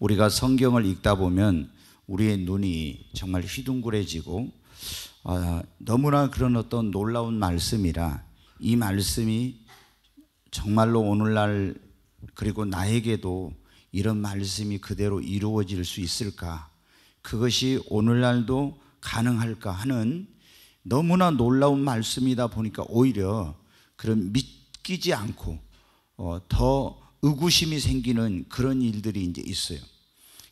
우리가 성경을 읽다 보면 우리의 눈이 정말 휘둥그레지고 아, 너무나 그런 어떤 놀라운 말씀이라 이 말씀이 정말로 오늘날 그리고 나에게도 이런 말씀이 그대로 이루어질 수 있을까? 그것이 오늘날도 가능할까 하는 너무나 놀라운 말씀이다 보니까 오히려 그런 믿기지 않고 어, 더 의구심이 생기는 그런 일들이 이제 있어요.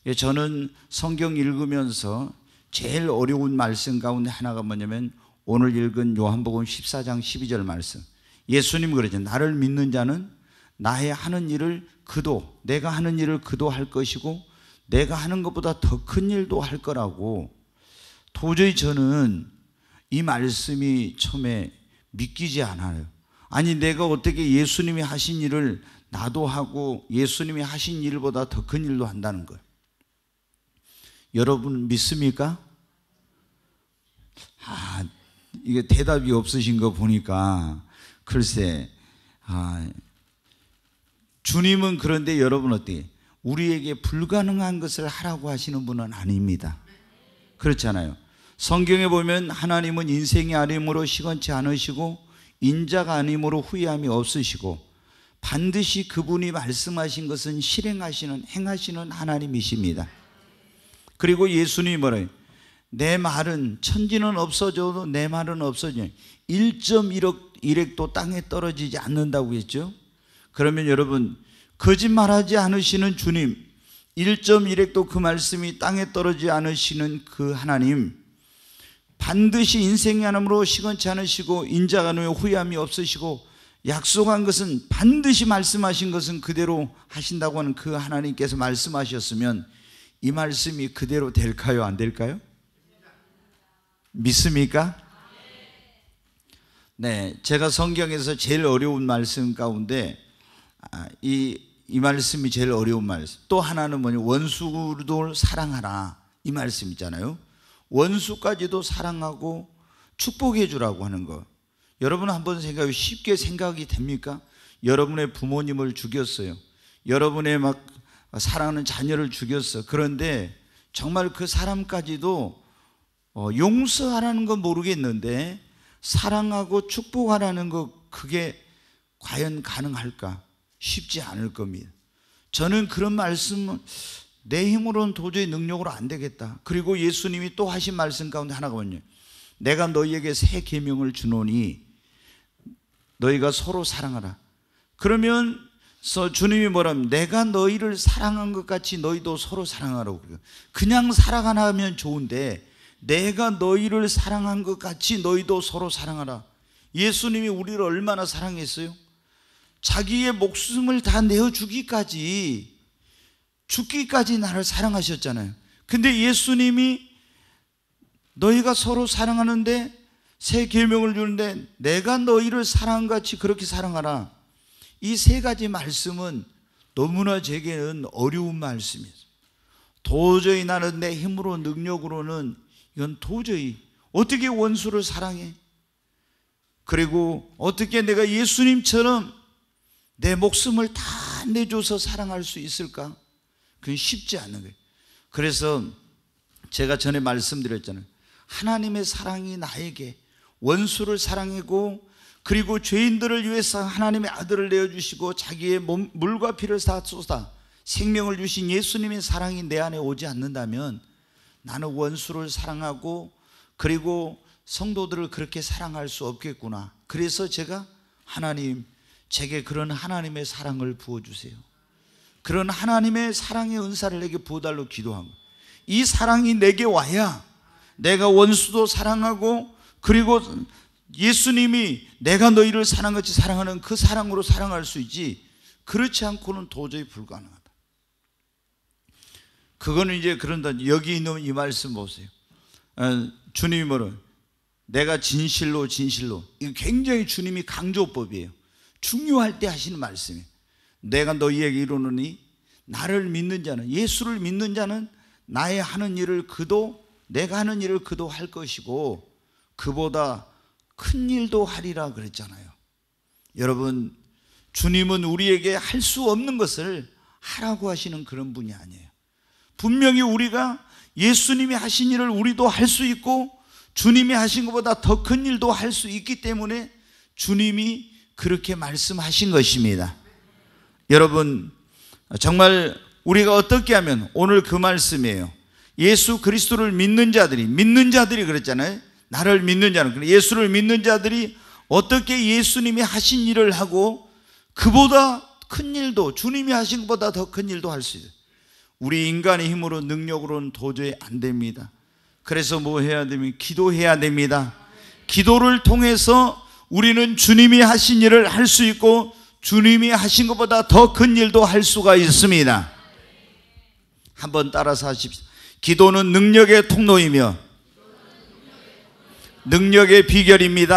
예, 저는 성경 읽으면서 제일 어려운 말씀 가운데 하나가 뭐냐면 오늘 읽은 요한복음 14장 12절 말씀. 예수님 그러죠. 나를 믿는 자는 나의 하는 일을 그도 내가 하는 일을 그도 할 것이고 내가 하는 것보다 더 큰 일도 할 거라고 도저히 저는 이 말씀이 처음에 믿기지 않아요. 아니 내가 어떻게 예수님이 하신 일을 나도 하고 예수님이 하신 일보다 더 큰 일도 한다는 거예요. 여러분 믿습니까? 아, 이게 대답이 없으신 거 보니까 글쎄, 아, 주님은 그런데 여러분 어때? 우리에게 불가능한 것을 하라고 하시는 분은 아닙니다. 그렇잖아요. 성경에 보면 하나님은 인생이 아님으로 시건치 않으시고 인자가 아님으로 후회함이 없으시고 반드시 그분이 말씀하신 것은 실행하시는 행하시는 하나님이십니다. 그리고 예수님이 뭐래요? 내 말은 천지는 없어져도 내 말은 없어져 1.1억 1핵도 땅에 떨어지지 않는다고 했죠. 그러면 여러분 거짓말하지 않으시는 주님 1.1핵도 그 말씀이 땅에 떨어지지 않으시는 그 하나님 반드시 인생의 하나님으로 시건치 않으시고 인자가 누에 후회함이 없으시고 약속한 것은 반드시 말씀하신 것은 그대로 하신다고 하는 그 하나님께서 말씀하셨으면 이 말씀이 그대로 될까요? 안 될까요? 믿습니까? 네. 제가 성경에서 제일 어려운 말씀 가운데 아, 이, 이 말씀이 제일 어려운 말씀. 또 하나는 뭐냐. 원수도 사랑하라. 이말씀있잖아요 원수까지도 사랑하고 축복해 주라고 하는 것. 여러분 한번 생각해 쉽게 생각이 됩니까? 여러분의 부모님을 죽였어요. 여러분의 막 사랑하는 자녀를 죽였어. 그런데 정말 그 사람까지도 어, 용서하라는 건 모르겠는데 사랑하고 축복하라는 거 그게 과연 가능할까? 쉽지 않을 겁니다. 저는 그런 말씀 내 힘으로는 도저히 능력으로 안 되겠다. 그리고 예수님이 또 하신 말씀 가운데 하나가 뭐냐? 내가 너희에게 새 계명을 주노니 너희가 서로 사랑하라. 그러면 주님이 뭐라면 내가 너희를 사랑한 것 같이 너희도 서로 사랑하라고 그냥 사랑하면 좋은데 내가 너희를 사랑한 것 같이 너희도 서로 사랑하라. 예수님이 우리를 얼마나 사랑했어요? 자기의 목숨을 다 내어 주기까지 죽기까지 나를 사랑하셨잖아요. 근데 예수님이 너희가 서로 사랑하는데 새 계명을 주는데 내가 너희를 사랑같이 그렇게 사랑하라. 이 세 가지 말씀은 너무나 제게는 어려운 말씀이에요. 도저히 나는 내 힘으로 능력으로는 이건 도저히 어떻게 원수를 사랑해? 그리고 어떻게 내가 예수님처럼 내 목숨을 다 내줘서 사랑할 수 있을까? 그건 쉽지 않은 거예요. 그래서 제가 전에 말씀드렸잖아요. 하나님의 사랑이 나에게 원수를 사랑하고 그리고 죄인들을 위해서 하나님의 아들을 내어주시고 자기의 몸, 물과 피를 쏟아 생명을 주신 예수님의 사랑이 내 안에 오지 않는다면 나는 원수를 사랑하고 그리고 성도들을 그렇게 사랑할 수 없겠구나. 그래서 제가 하나님, 제게 그런 하나님의 사랑을 부어주세요. 그런 하나님의 사랑의 은사를 내게 부어달로 기도하고 이 사랑이 내게 와야 내가 원수도 사랑하고 그리고 예수님이 내가 너희를 사랑같이 사랑하는 그 사랑으로 사랑할 수 있지 그렇지 않고는 도저히 불가능하다. 그거는 이제 그런다. 여기 있는 이 말씀 보세요. 어, 주님이 뭐래? 내가 진실로 진실로 이 굉장히 주님이 강조법이에요. 중요할 때 하시는 말씀이 내가 너희에게 이루느니 나를 믿는 자는 예수를 믿는 자는 나의 하는 일을 그도 내가 하는 일을 그도 할 것이고 그보다 큰 일도 하리라 그랬잖아요. 여러분, 주님은 우리에게 할 수 없는 것을 하라고 하시는 그런 분이 아니에요. 분명히 우리가 예수님이 하신 일을 우리도 할 수 있고 주님이 하신 것보다 더 큰 일도 할 수 있기 때문에 주님이 그렇게 말씀하신 것입니다. 여러분, 정말 우리가 어떻게 하면 오늘 그 말씀이에요. 예수 그리스도를 믿는 자들이 믿는 자들이 그랬잖아요. 나를 믿는 자는 그러니까 예수를 믿는 자들이 어떻게 예수님이 하신 일을 하고 그보다 큰 일도 주님이 하신 것보다 더 큰 일도 할 수 있어요. 우리 인간의 힘으로 능력으로는 도저히 안 됩니다. 그래서 뭐 해야 되면 기도해야 됩니다. 기도를 통해서 우리는 주님이 하신 일을 할 수 있고 주님이 하신 것보다 더 큰 일도 할 수가 있습니다. 한번 따라서 하십시오. 기도는 능력의 통로이며 능력의 비결입니다.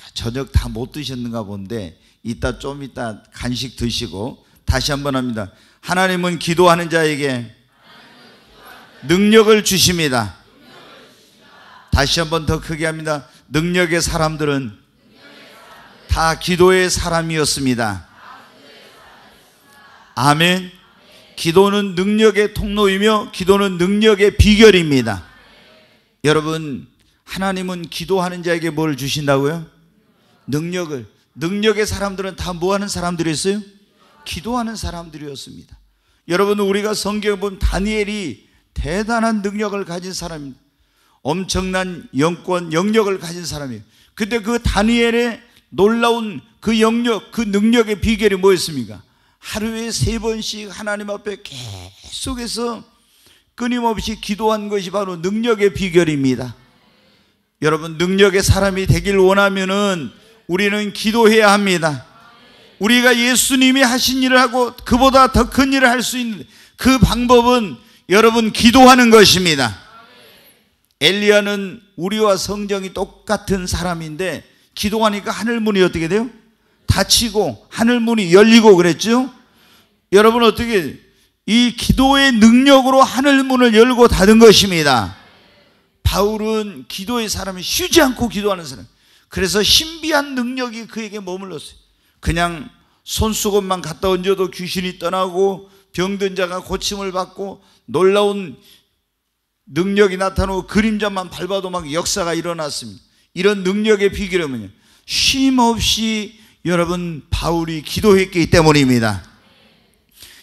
야, 저녁 다 못 드셨는가 본데 이따 좀 이따 간식 드시고 다시 한번 합니다. 하나님은 기도하는 자에게 능력을 주십니다. 다시 한번 더 크게 합니다. 능력의 사람들은 다 기도의 사람이었습니다. 아멘. 기도는 능력의 통로이며 기도는 능력의 비결입니다. 여러분 하나님은 기도하는 자에게 뭘 주신다고요? 능력을 능력의 사람들은 다 뭐하는 사람들이었어요? 기도하는 사람들이었습니다 여러분 우리가 성경에 본 다니엘이 대단한 능력을 가진 사람입니다 엄청난 영권 영역을 가진 사람이에요 근데 그 다니엘의 놀라운 그 영역 그 능력의 비결이 뭐였습니까? 하루에 세 번씩 하나님 앞에 계속해서 끊임없이 기도한 것이 바로 능력의 비결입니다. 여러분 능력의 사람이 되길 원하면은 우리는 기도해야 합니다. 우리가 예수님이 하신 일을 하고 그보다 더 큰 일을 할 수 있는 그 방법은 여러분 기도하는 것입니다. 엘리야는 우리와 성정이 똑같은 사람인데 기도하니까 하늘 문이 어떻게 돼요? 닫히고 하늘 문이 열리고 그랬죠? 여러분 어떻게 이 기도의 능력으로 하늘 문을 열고 닫은 것입니다. 바울은 기도의 사람이 쉬지 않고 기도하는 사람. 그래서 신비한 능력이 그에게 머물렀어요. 그냥 손수건만 갖다 얹어도 귀신이 떠나고 병든 자가 고침을 받고 놀라운 능력이 나타나고 그림자만 밟아도 막 역사가 일어났습니다. 이런 능력의 비결은 쉼 없이 여러분 바울이 기도했기 때문입니다.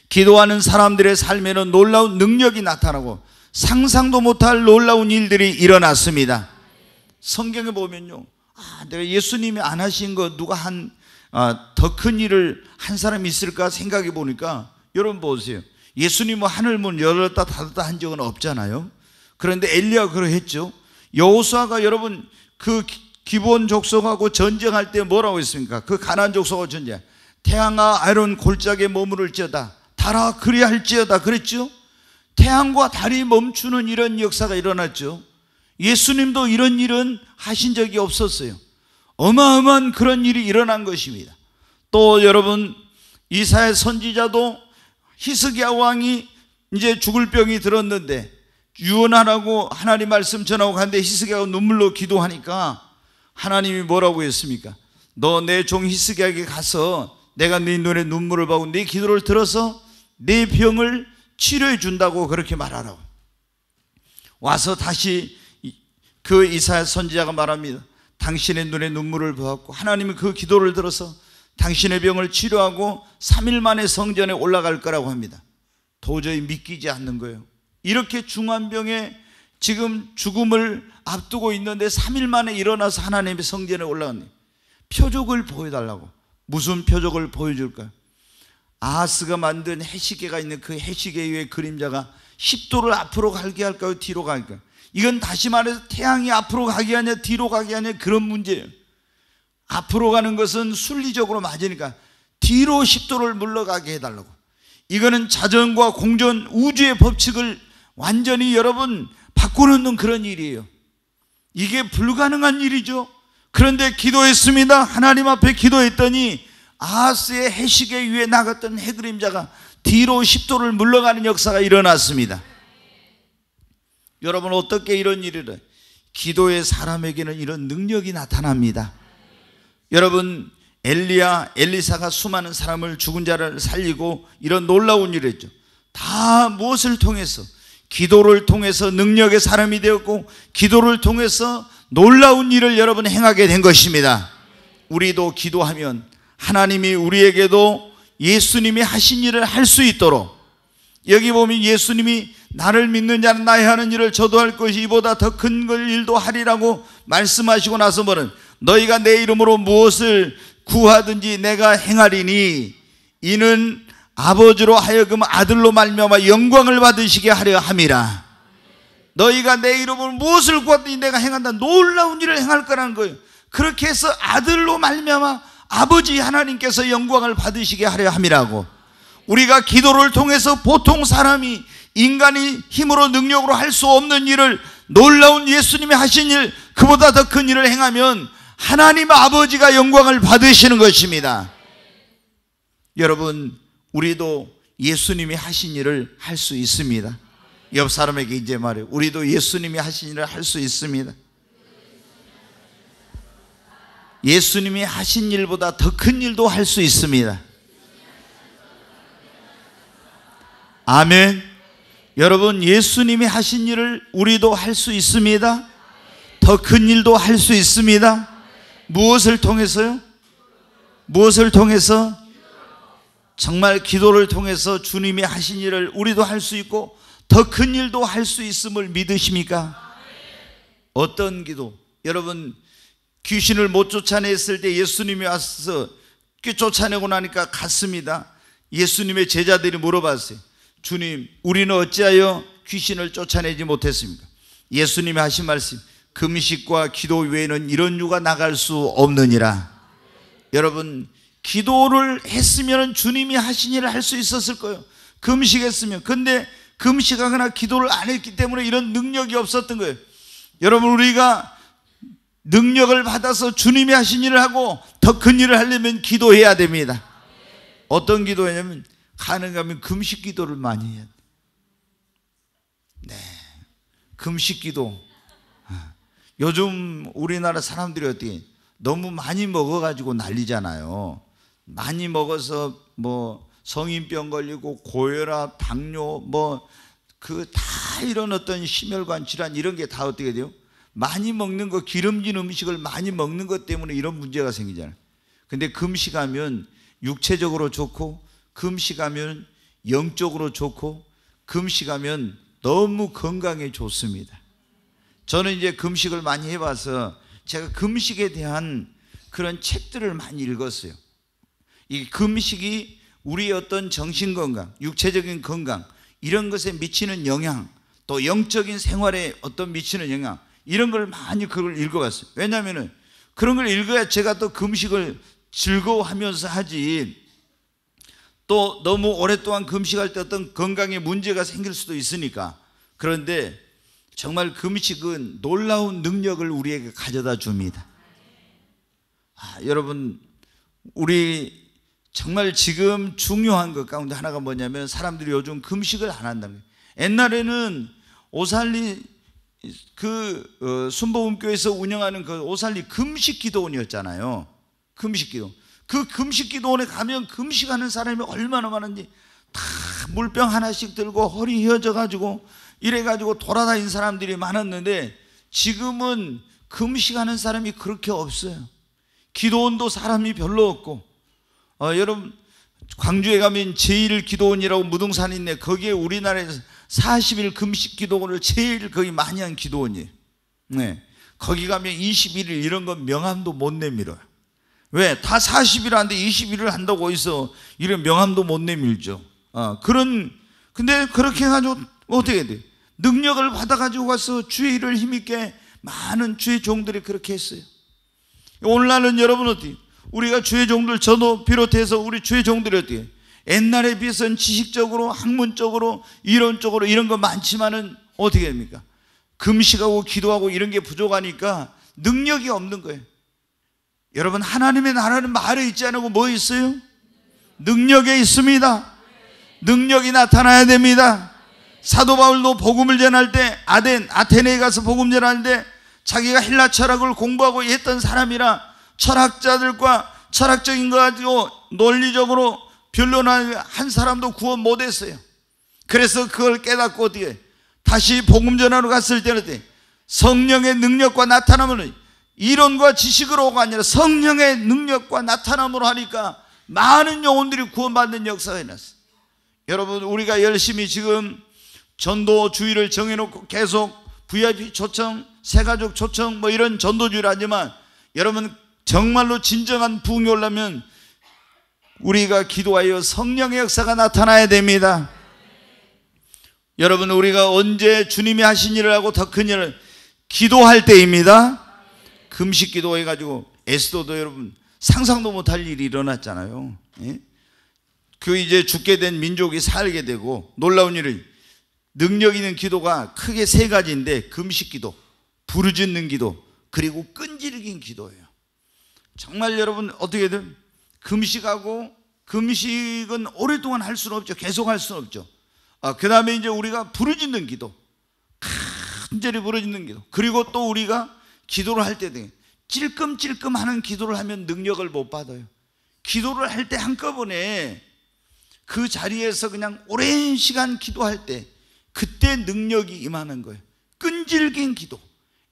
기도하는 사람들의 삶에는 놀라운 능력이 나타나고 상상도 못할 놀라운 일들이 일어났습니다. 성경에 보면요. 아, 내가 예수님이 안 하신 거 누가 한, 아, 더큰 일을 한 사람이 있을까 생각해 보니까 여러분 보세요. 예수님은 뭐 하늘 문 열었다 닫았다 한 적은 없잖아요. 그런데 엘리야 그러했죠. 여호수아가 여러분 그 기본 족속하고 전쟁할 때 뭐라고 했습니까? 그 가난 족속하고 전쟁. 태양아 아론 골짜기에 머무를지어다. 바아그리야 할지어다 그랬죠. 태양과 달이 멈추는 이런 역사가 일어났죠. 예수님도 이런 일은 하신 적이 없었어요. 어마어마한 그런 일이 일어난 것입니다. 또 여러분 이사야 선지자도 히스기야 왕이 이제 죽을 병이 들었는데 유언하라고 하나님 말씀 전하고 갔는데 히스기야가 눈물로 기도하니까 하나님이 뭐라고 했습니까? 너 내종 히스기야에게 가서 내가 네 눈에 눈물을 보고 네 기도를 들어서 내 병을 치료해 준다고 그렇게 말하라고. 와서 다시 그 이사야 선지자가 말합니다. 당신의 눈에 눈물을 부었고 하나님이 그 기도를 들어서 당신의 병을 치료하고 3일 만에 성전에 올라갈 거라고 합니다. 도저히 믿기지 않는 거예요. 이렇게 중한병에 지금 죽음을 앞두고 있는데 3일 만에 일어나서 하나님의 성전에 올라갔네. 표적을 보여달라고. 무슨 표적을 보여줄까요? 아하스가 만든 해시계가 있는 그 해시계의 그림자가 10도를 앞으로 가게 할까요? 뒤로 갈까요? 이건 다시 말해서 태양이 앞으로 가게 하냐 뒤로 가게 하냐 그런 문제예요. 앞으로 가는 것은 순리적으로 맞으니까 뒤로 10도를 물러가게 해달라고. 이거는 자전과 공전 우주의 법칙을 완전히 여러분 바꾸는 그런 일이에요. 이게 불가능한 일이죠. 그런데 기도했습니다. 하나님 앞에 기도했더니 아하스의 해식에위해 나갔던 해그림자가 뒤로 10도를 물러가는 역사가 일어났습니다. 여러분 어떻게 이런 일을 기도의 사람에게는 이런 능력이 나타납니다. 여러분 엘리야 엘리사가 수많은 사람을 죽은 자를 살리고 이런 놀라운 일을 했죠. 다 무엇을 통해서 기도를 통해서 능력의 사람이 되었고 기도를 통해서 놀라운 일을 여러분 행하게 된 것입니다. 우리도 기도하면 하나님이 우리에게도 예수님이 하신 일을 할 수 있도록 여기 보면 예수님이 나를 믿는 자는 나의 하는 일을 저도 할 것이 이보다 더 큰 걸 일도 하리라고 말씀하시고 나서 뭐는 너희가 내 이름으로 무엇을 구하든지 내가 행하리니 이는 아버지로 하여금 아들로 말미암아 영광을 받으시게 하려 함이라 너희가 내 이름으로 무엇을 구하든지 내가 행한다 놀라운 일을 행할 거라는 거예요 그렇게 해서 아들로 말미암아 아버지 하나님께서 영광을 받으시게 하려 함이라고 우리가 기도를 통해서 보통 사람이 인간이 힘으로 능력으로 할 수 없는 일을 놀라운 예수님이 하신 일 그보다 더 큰 일을 행하면 하나님 아버지가 영광을 받으시는 것입니다 여러분 우리도 예수님이 하신 일을 할 수 있습니다 옆 사람에게 이제 말해요 우리도 예수님이 하신 일을 할 수 있습니다 예수님이 하신 일보다 더 큰 일도 할 수 있습니다. 아멘. 여러분, 예수님이 하신 일을 우리도 할 수 있습니다. 더 큰 일도 할 수 있습니다. 무엇을 통해서요? 무엇을 통해서? 정말 기도를 통해서 주님이 하신 일을 우리도 할 수 있고 더 큰 일도 할 수 있음을 믿으십니까? 어떤 기도? 여러분, 귀신을 못 쫓아냈을 때 예수님이 와서 쫓아내고 나니까 갔습니다. 예수님의 제자들이 물어봤어요. 주님, 우리는 어찌하여 귀신을 쫓아내지 못했습니까? 예수님이 하신 말씀, 금식과 기도 외에는 이런 유가 나갈 수 없느니라. 여러분, 기도를 했으면 주님이 하신 일을 할 수 있었을 거예요. 금식했으면. 근데 금식하거나 기도를 안 했기 때문에 이런 능력이 없었던 거예요. 여러분, 우리가 능력을 받아서 주님이 하신 일을 하고 더 큰 일을 하려면 기도해야 됩니다. 어떤 기도냐면 가능하면 금식 기도를 많이 해야 돼. 네. 금식 기도. 어. 요즘 우리나라 사람들이 어떻게 너무 많이 먹어가지고 난리잖아요. 많이 먹어서 뭐 성인병 걸리고 고혈압, 당뇨 뭐 그 다 이런 어떤 심혈관 질환 이런 게 다 어떻게 돼요? 많이 먹는 거 기름진 음식을 많이 먹는 것 때문에 이런 문제가 생기잖아요. 근데 금식하면 육체적으로 좋고 금식하면 영적으로 좋고 금식하면 너무 건강에 좋습니다. 저는 이제 금식을 많이 해봐서 제가 금식에 대한 그런 책들을 많이 읽었어요. 이 금식이 우리의 어떤 정신 건강, 육체적인 건강 이런 것에 미치는 영향, 또 영적인 생활에 어떤 미치는 영향 이런 걸 많이 그걸 읽어갔어요 왜냐하면은 그런 걸 읽어야 제가 또 금식을 즐거워하면서 하지. 또 너무 오랫동안 금식할 때 어떤 건강에 문제가 생길 수도 있으니까. 그런데 정말 금식은 놀라운 능력을 우리에게 가져다 줍니다. 아, 여러분, 우리 정말 지금 중요한 것 가운데 하나가 뭐냐면 사람들이 요즘 금식을 안 한다는 거예요. 옛날에는 오살리 그 어, 순복음교에서 회 운영하는 그 오살리 금식 기도원이었잖아요. 금식 기도. 그 금식 기도원에 가면 금식하는 사람이 얼마나 많은지 다 물병 하나씩 들고 허리 휘어져 가지고 이래 가지고 돌아다닌 사람들이 많았는데 지금은 금식하는 사람이 그렇게 없어요. 기도원도 사람이 별로 없고 어, 여러분 광주에 가면 제일 기도원이라고 무등산이 있네. 거기에 우리나라에서 40일 금식 기도원을 제일 거의 많이 한 기도원이에요. 네. 거기 가면 21일 이런 건 명함도 못 내밀어요. 왜? 다 40일 하는데 21일 한다고 해서 이런 명함도 못 내밀죠. 아, 그런, 근데 그렇게 해가지고 어떻게 돼? 능력을 받아가지고 가서 주의 일을 힘있게 많은 주의 종들이 그렇게 했어요. 오늘날은 여러분 어떻 우리가 주의 종들, 저도 비롯해서 우리 주의 종들이 어떻게? 옛날에 비해서는 지식적으로 학문적으로 이론적으로 이런 거 많지만은 어떻게 됩니까? 금식하고 기도하고 이런 게 부족하니까 능력이 없는 거예요. 여러분 하나님의 나라는 말에 있지 않고 뭐 있어요? 능력에 있습니다. 능력이 나타나야 됩니다. 사도 바울도 복음을 전할 때 아덴 아테네에 가서 복음 전할 때 자기가 헬라 철학을 공부하고 했던 사람이라 철학자들과 철학적인 거 가지고 논리적으로 변론한 한 사람도 구원 못했어요. 그래서 그걸 깨닫고 어디에 다시 복음 전하러 갔을 때는 성령의 능력과 나타남을 이론과 지식으로가 아니라 성령의 능력과 나타남으로 하니까 많은 영혼들이 구원받는 역사가 일어났어요. 여러분 우리가 열심히 지금 전도 주의를 정해놓고 계속 VIP 초청, 새가족 초청 뭐 이런 전도주의를 하지만 여러분 정말로 진정한 부흥이 오려면 우리가 기도하여 성령의 역사가 나타나야 됩니다. 여러분 우리가 언제 주님이 하신 일을 하고 더 큰 일을 기도할 때입니다. 금식 기도해 가지고 에스도도 여러분 상상도 못할 일이 일어났잖아요. 예? 그 이제 죽게 된 민족이 살게 되고 놀라운 일을 능력 있는 기도가 크게 세 가지인데 금식 기도, 부르짖는 기도, 그리고 끈질긴 기도예요. 정말 여러분 어떻게든 금식하고 금식은 오랫동안 할 수는 없죠. 계속 할 수는 없죠. 아, 그 다음에 이제 우리가 부르짖는 기도. 간절히 부르짖는 기도. 그리고 또 우리가 기도를 할 때 등에 찔끔찔끔 하는 기도를 하면 능력을 못 받아요. 기도를 할 때 한꺼번에 그 자리에서 그냥 오랜 시간 기도할 때 그때 능력이 임하는 거예요. 끈질긴 기도.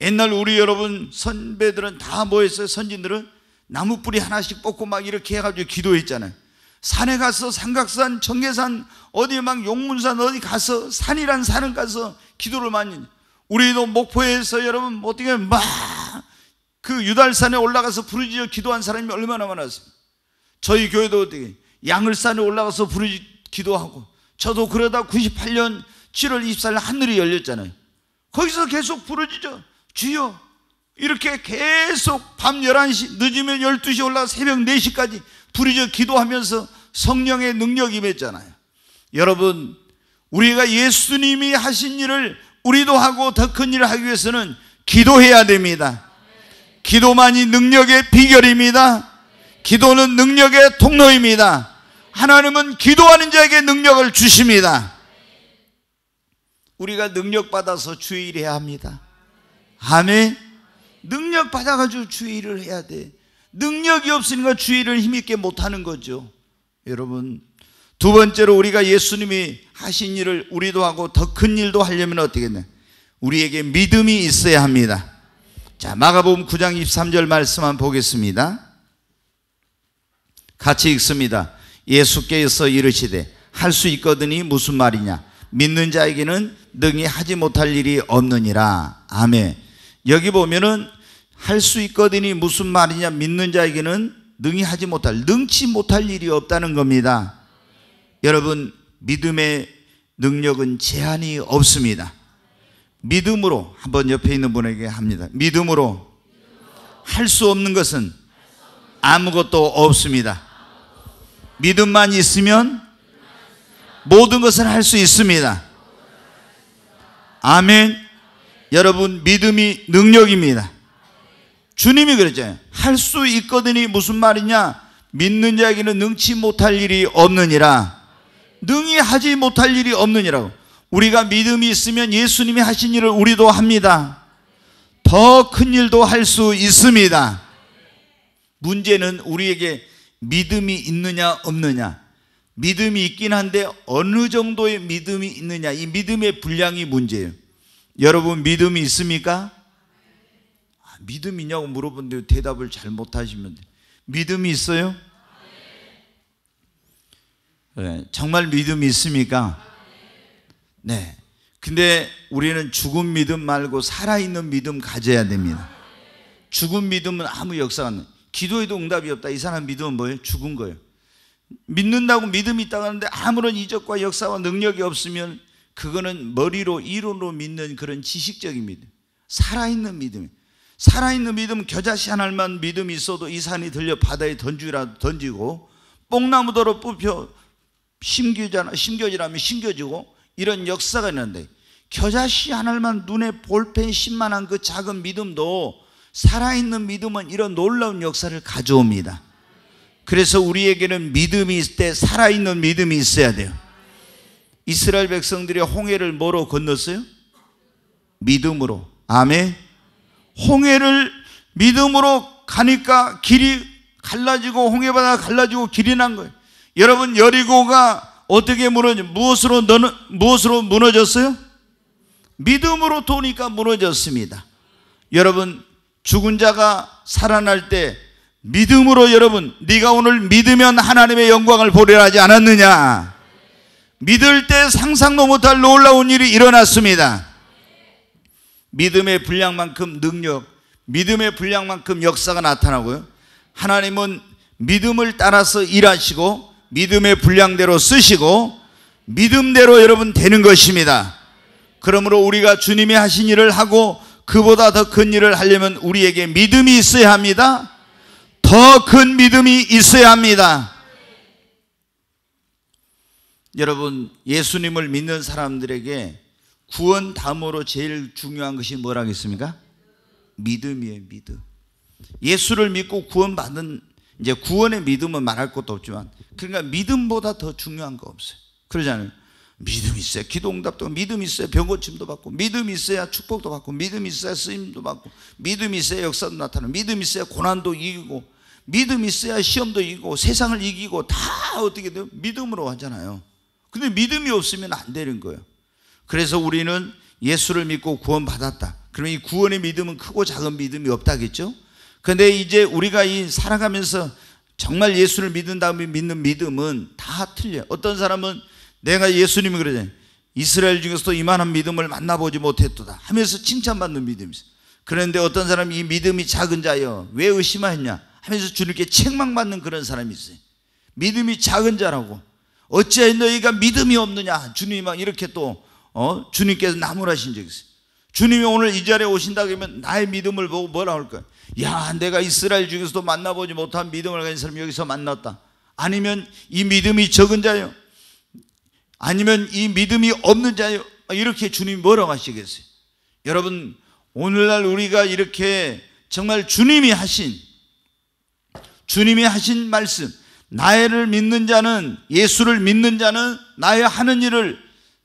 옛날 우리 여러분 선배들은 다 뭐했어요? 선진들은 나무 뿌리 하나씩 뽑고 막 이렇게 해가지고 기도했잖아요. 산에 가서 삼각산, 청계산, 어디 막 용문산 어디 가서 산이란 산은 가서 기도를 많이. 우리도 목포에서 여러분 어떻게 막 그 유달산에 올라가서 부르짖어 기도한 사람이 얼마나 많았습니까? 저희 교회도 어떻게 양을산에 올라가서 부르짖 기도하고 저도 그러다 98년 7월 24일 하늘이 열렸잖아요. 거기서 계속 부르짖어 주여 이렇게 계속 밤 11시, 늦으면 12시 올라 새벽 4시까지 부르저 기도하면서 성령의 능력 임했잖아요. 여러분, 우리가 예수님이 하신 일을 우리도 하고 더 큰 일을 하기 위해서는 기도해야 됩니다. 기도만이 능력의 비결입니다. 기도는 능력의 통로입니다. 하나님은 기도하는 자에게 능력을 주십니다. 우리가 능력 받아서 주일해야 합니다. 아멘. 능력 받아가지고 주의 를 해야 돼. 능력이 없으니까 주의 를 힘있게 못하는 거죠. 여러분 두 번째로 우리가 예수님이 하신 일을 우리도 하고 더 큰 일도 하려면 어떻게 냐 우리에게 믿음이 있어야 합니다. 자, 마가복음 9장 23절 말씀 한 보겠습니다. 같이 읽습니다. 예수께서 이르시되 할 수 있거든이 무슨 말이냐 믿는 자에게는 능히 하지 못할 일이 없느니라. 아멘. 여기 보면은 할 수 있거든이 무슨 말이냐 믿는 자에게는 능히 하지 못할 능치 못할 일이 없다는 겁니다. 여러분 믿음의 능력은 제한이 없습니다. 믿음으로 한번 옆에 있는 분에게 합니다. 믿음으로 할 수 없는 것은 아무것도 없습니다. 믿음만 있으면 모든 것을 할 수 있습니다. 아멘. 여러분 믿음이 능력입니다. 주님이 그랬잖아요. 할 수 있거든이 무슨 말이냐? 믿는 자에게는 능치 못할 일이 없느니라. 능히 하지 못할 일이 없느니라고. 우리가 믿음이 있으면 예수님이 하신 일을 우리도 합니다. 더 큰 일도 할 수 있습니다. 문제는 우리에게 믿음이 있느냐 없느냐. 믿음이 있긴 한데 어느 정도의 믿음이 있느냐. 이 믿음의 분량이 문제예요. 여러분 믿음이 있습니까? 아, 믿음이냐고 물어본데 대답을 잘 못하시면 돼 믿음이 있어요? 네, 정말 믿음이 있습니까? 네. 근데 우리는 죽은 믿음 말고 살아있는 믿음 가져야 됩니다. 죽은 믿음은 아무 역사가 없는 기도에도 응답이 없다. 이 사람 믿음은 뭐예요? 죽은 거예요. 믿는다고 믿음이 있다고 하는데 아무런 이적과 역사와 능력이 없으면 그거는 머리로 이론으로 믿는 그런 지식적인 믿음. 살아있는 믿음. 살아있는 믿음 겨자씨 하나만 믿음이 있어도 이 산이 들려 바다에 던지라 던지고 뽕나무도로 뽑혀 심겨잖아 심겨지라면 심겨지고 이런 역사가 있는데 겨자씨 하나만 눈에 볼펜 1만한그 작은 믿음도 살아있는 믿음은 이런 놀라운 역사를 가져옵니다. 그래서 우리에게는 믿음이 있을 때 살아있는 믿음이 있어야 돼요. 이스라엘 백성들이 홍해를 뭐로 건넜어요? 믿음으로. 아멘. 홍해를 믿음으로 가니까 길이 갈라지고 홍해바다 갈라지고 길이 난 거예요. 여러분 여리고가 어떻게 무너져 무엇으로 너는 무엇으로 무너졌어요? 믿음으로 도니까 무너졌습니다. 여러분 죽은 자가 살아날 때 믿음으로 여러분 네가 오늘 믿으면 하나님의 영광을 보리라 하지 않았느냐? 믿을 때 상상도 못할 놀라운 일이 일어났습니다. 믿음의 분량만큼 능력, 믿음의 분량만큼 역사가 나타나고요. 하나님은 믿음을 따라서 일하시고 믿음의 분량대로 쓰시고 믿음대로 여러분 되는 것입니다. 그러므로 우리가 주님이 하신 일을 하고 그보다 더 큰 일을 하려면 우리에게 믿음이 있어야 합니다. 더 큰 믿음이 있어야 합니다. 여러분 예수님을 믿는 사람들에게 구원 다음으로 제일 중요한 것이 뭐라겠습니까? 믿음이에요, 믿음. 예수를 믿고 구원받은 이제 구원의 믿음은 말할 것도 없지만 그러니까 믿음보다 더 중요한 거 없어요. 그러잖아요. 믿음 있어야 기도 응답도 믿음 있어야 병 고침도 받고 믿음 있어야 축복도 받고 믿음 있어야 쓰임도 받고 믿음 있어야 역사도 나타나고 믿음 있어야 고난도 이기고 믿음 있어야 시험도 이기고 세상을 이기고 다 어떻게 돼요? 믿음으로 하잖아요. 근데 믿음이 없으면 안 되는 거예요. 그래서 우리는 예수를 믿고 구원받았다. 그러면 이 구원의 믿음은 크고 작은 믿음이 없다겠죠? 근데 이제 우리가 이 살아가면서 정말 예수를 믿은 다음에 믿는 믿음은 다 틀려요. 어떤 사람은 내가 예수님이 그러잖아요. 이스라엘 중에서도 이만한 믿음을 만나보지 못했도다 하면서 칭찬받는 믿음이 있어요. 그런데 어떤 사람이 이 믿음이 작은 자여 왜 의심하였냐 하면서 주님께 책망받는 그런 사람이 있어요. 믿음이 작은 자라고 어찌하여 너희가 믿음이 없느냐 주님이 이렇게 또 어? 주님께서 나무라신 적이 있어요 주님이 오늘 이 자리에 오신다 그러면 나의 믿음을 보고 뭐라 할까요? 야 내가 이스라엘 중에서도 만나보지 못한 믿음을 가진 사람 이 여기서 만났다 아니면 이 믿음이 적은 자요 아니면 이 믿음이 없는 자요 이렇게 주님이 뭐라고 하시겠어요? 여러분 오늘날 우리가 이렇게 정말 주님이 하신 주님이 하신 말씀 나의를 믿는 자는 예수를 믿는 자는 나의 하는 일을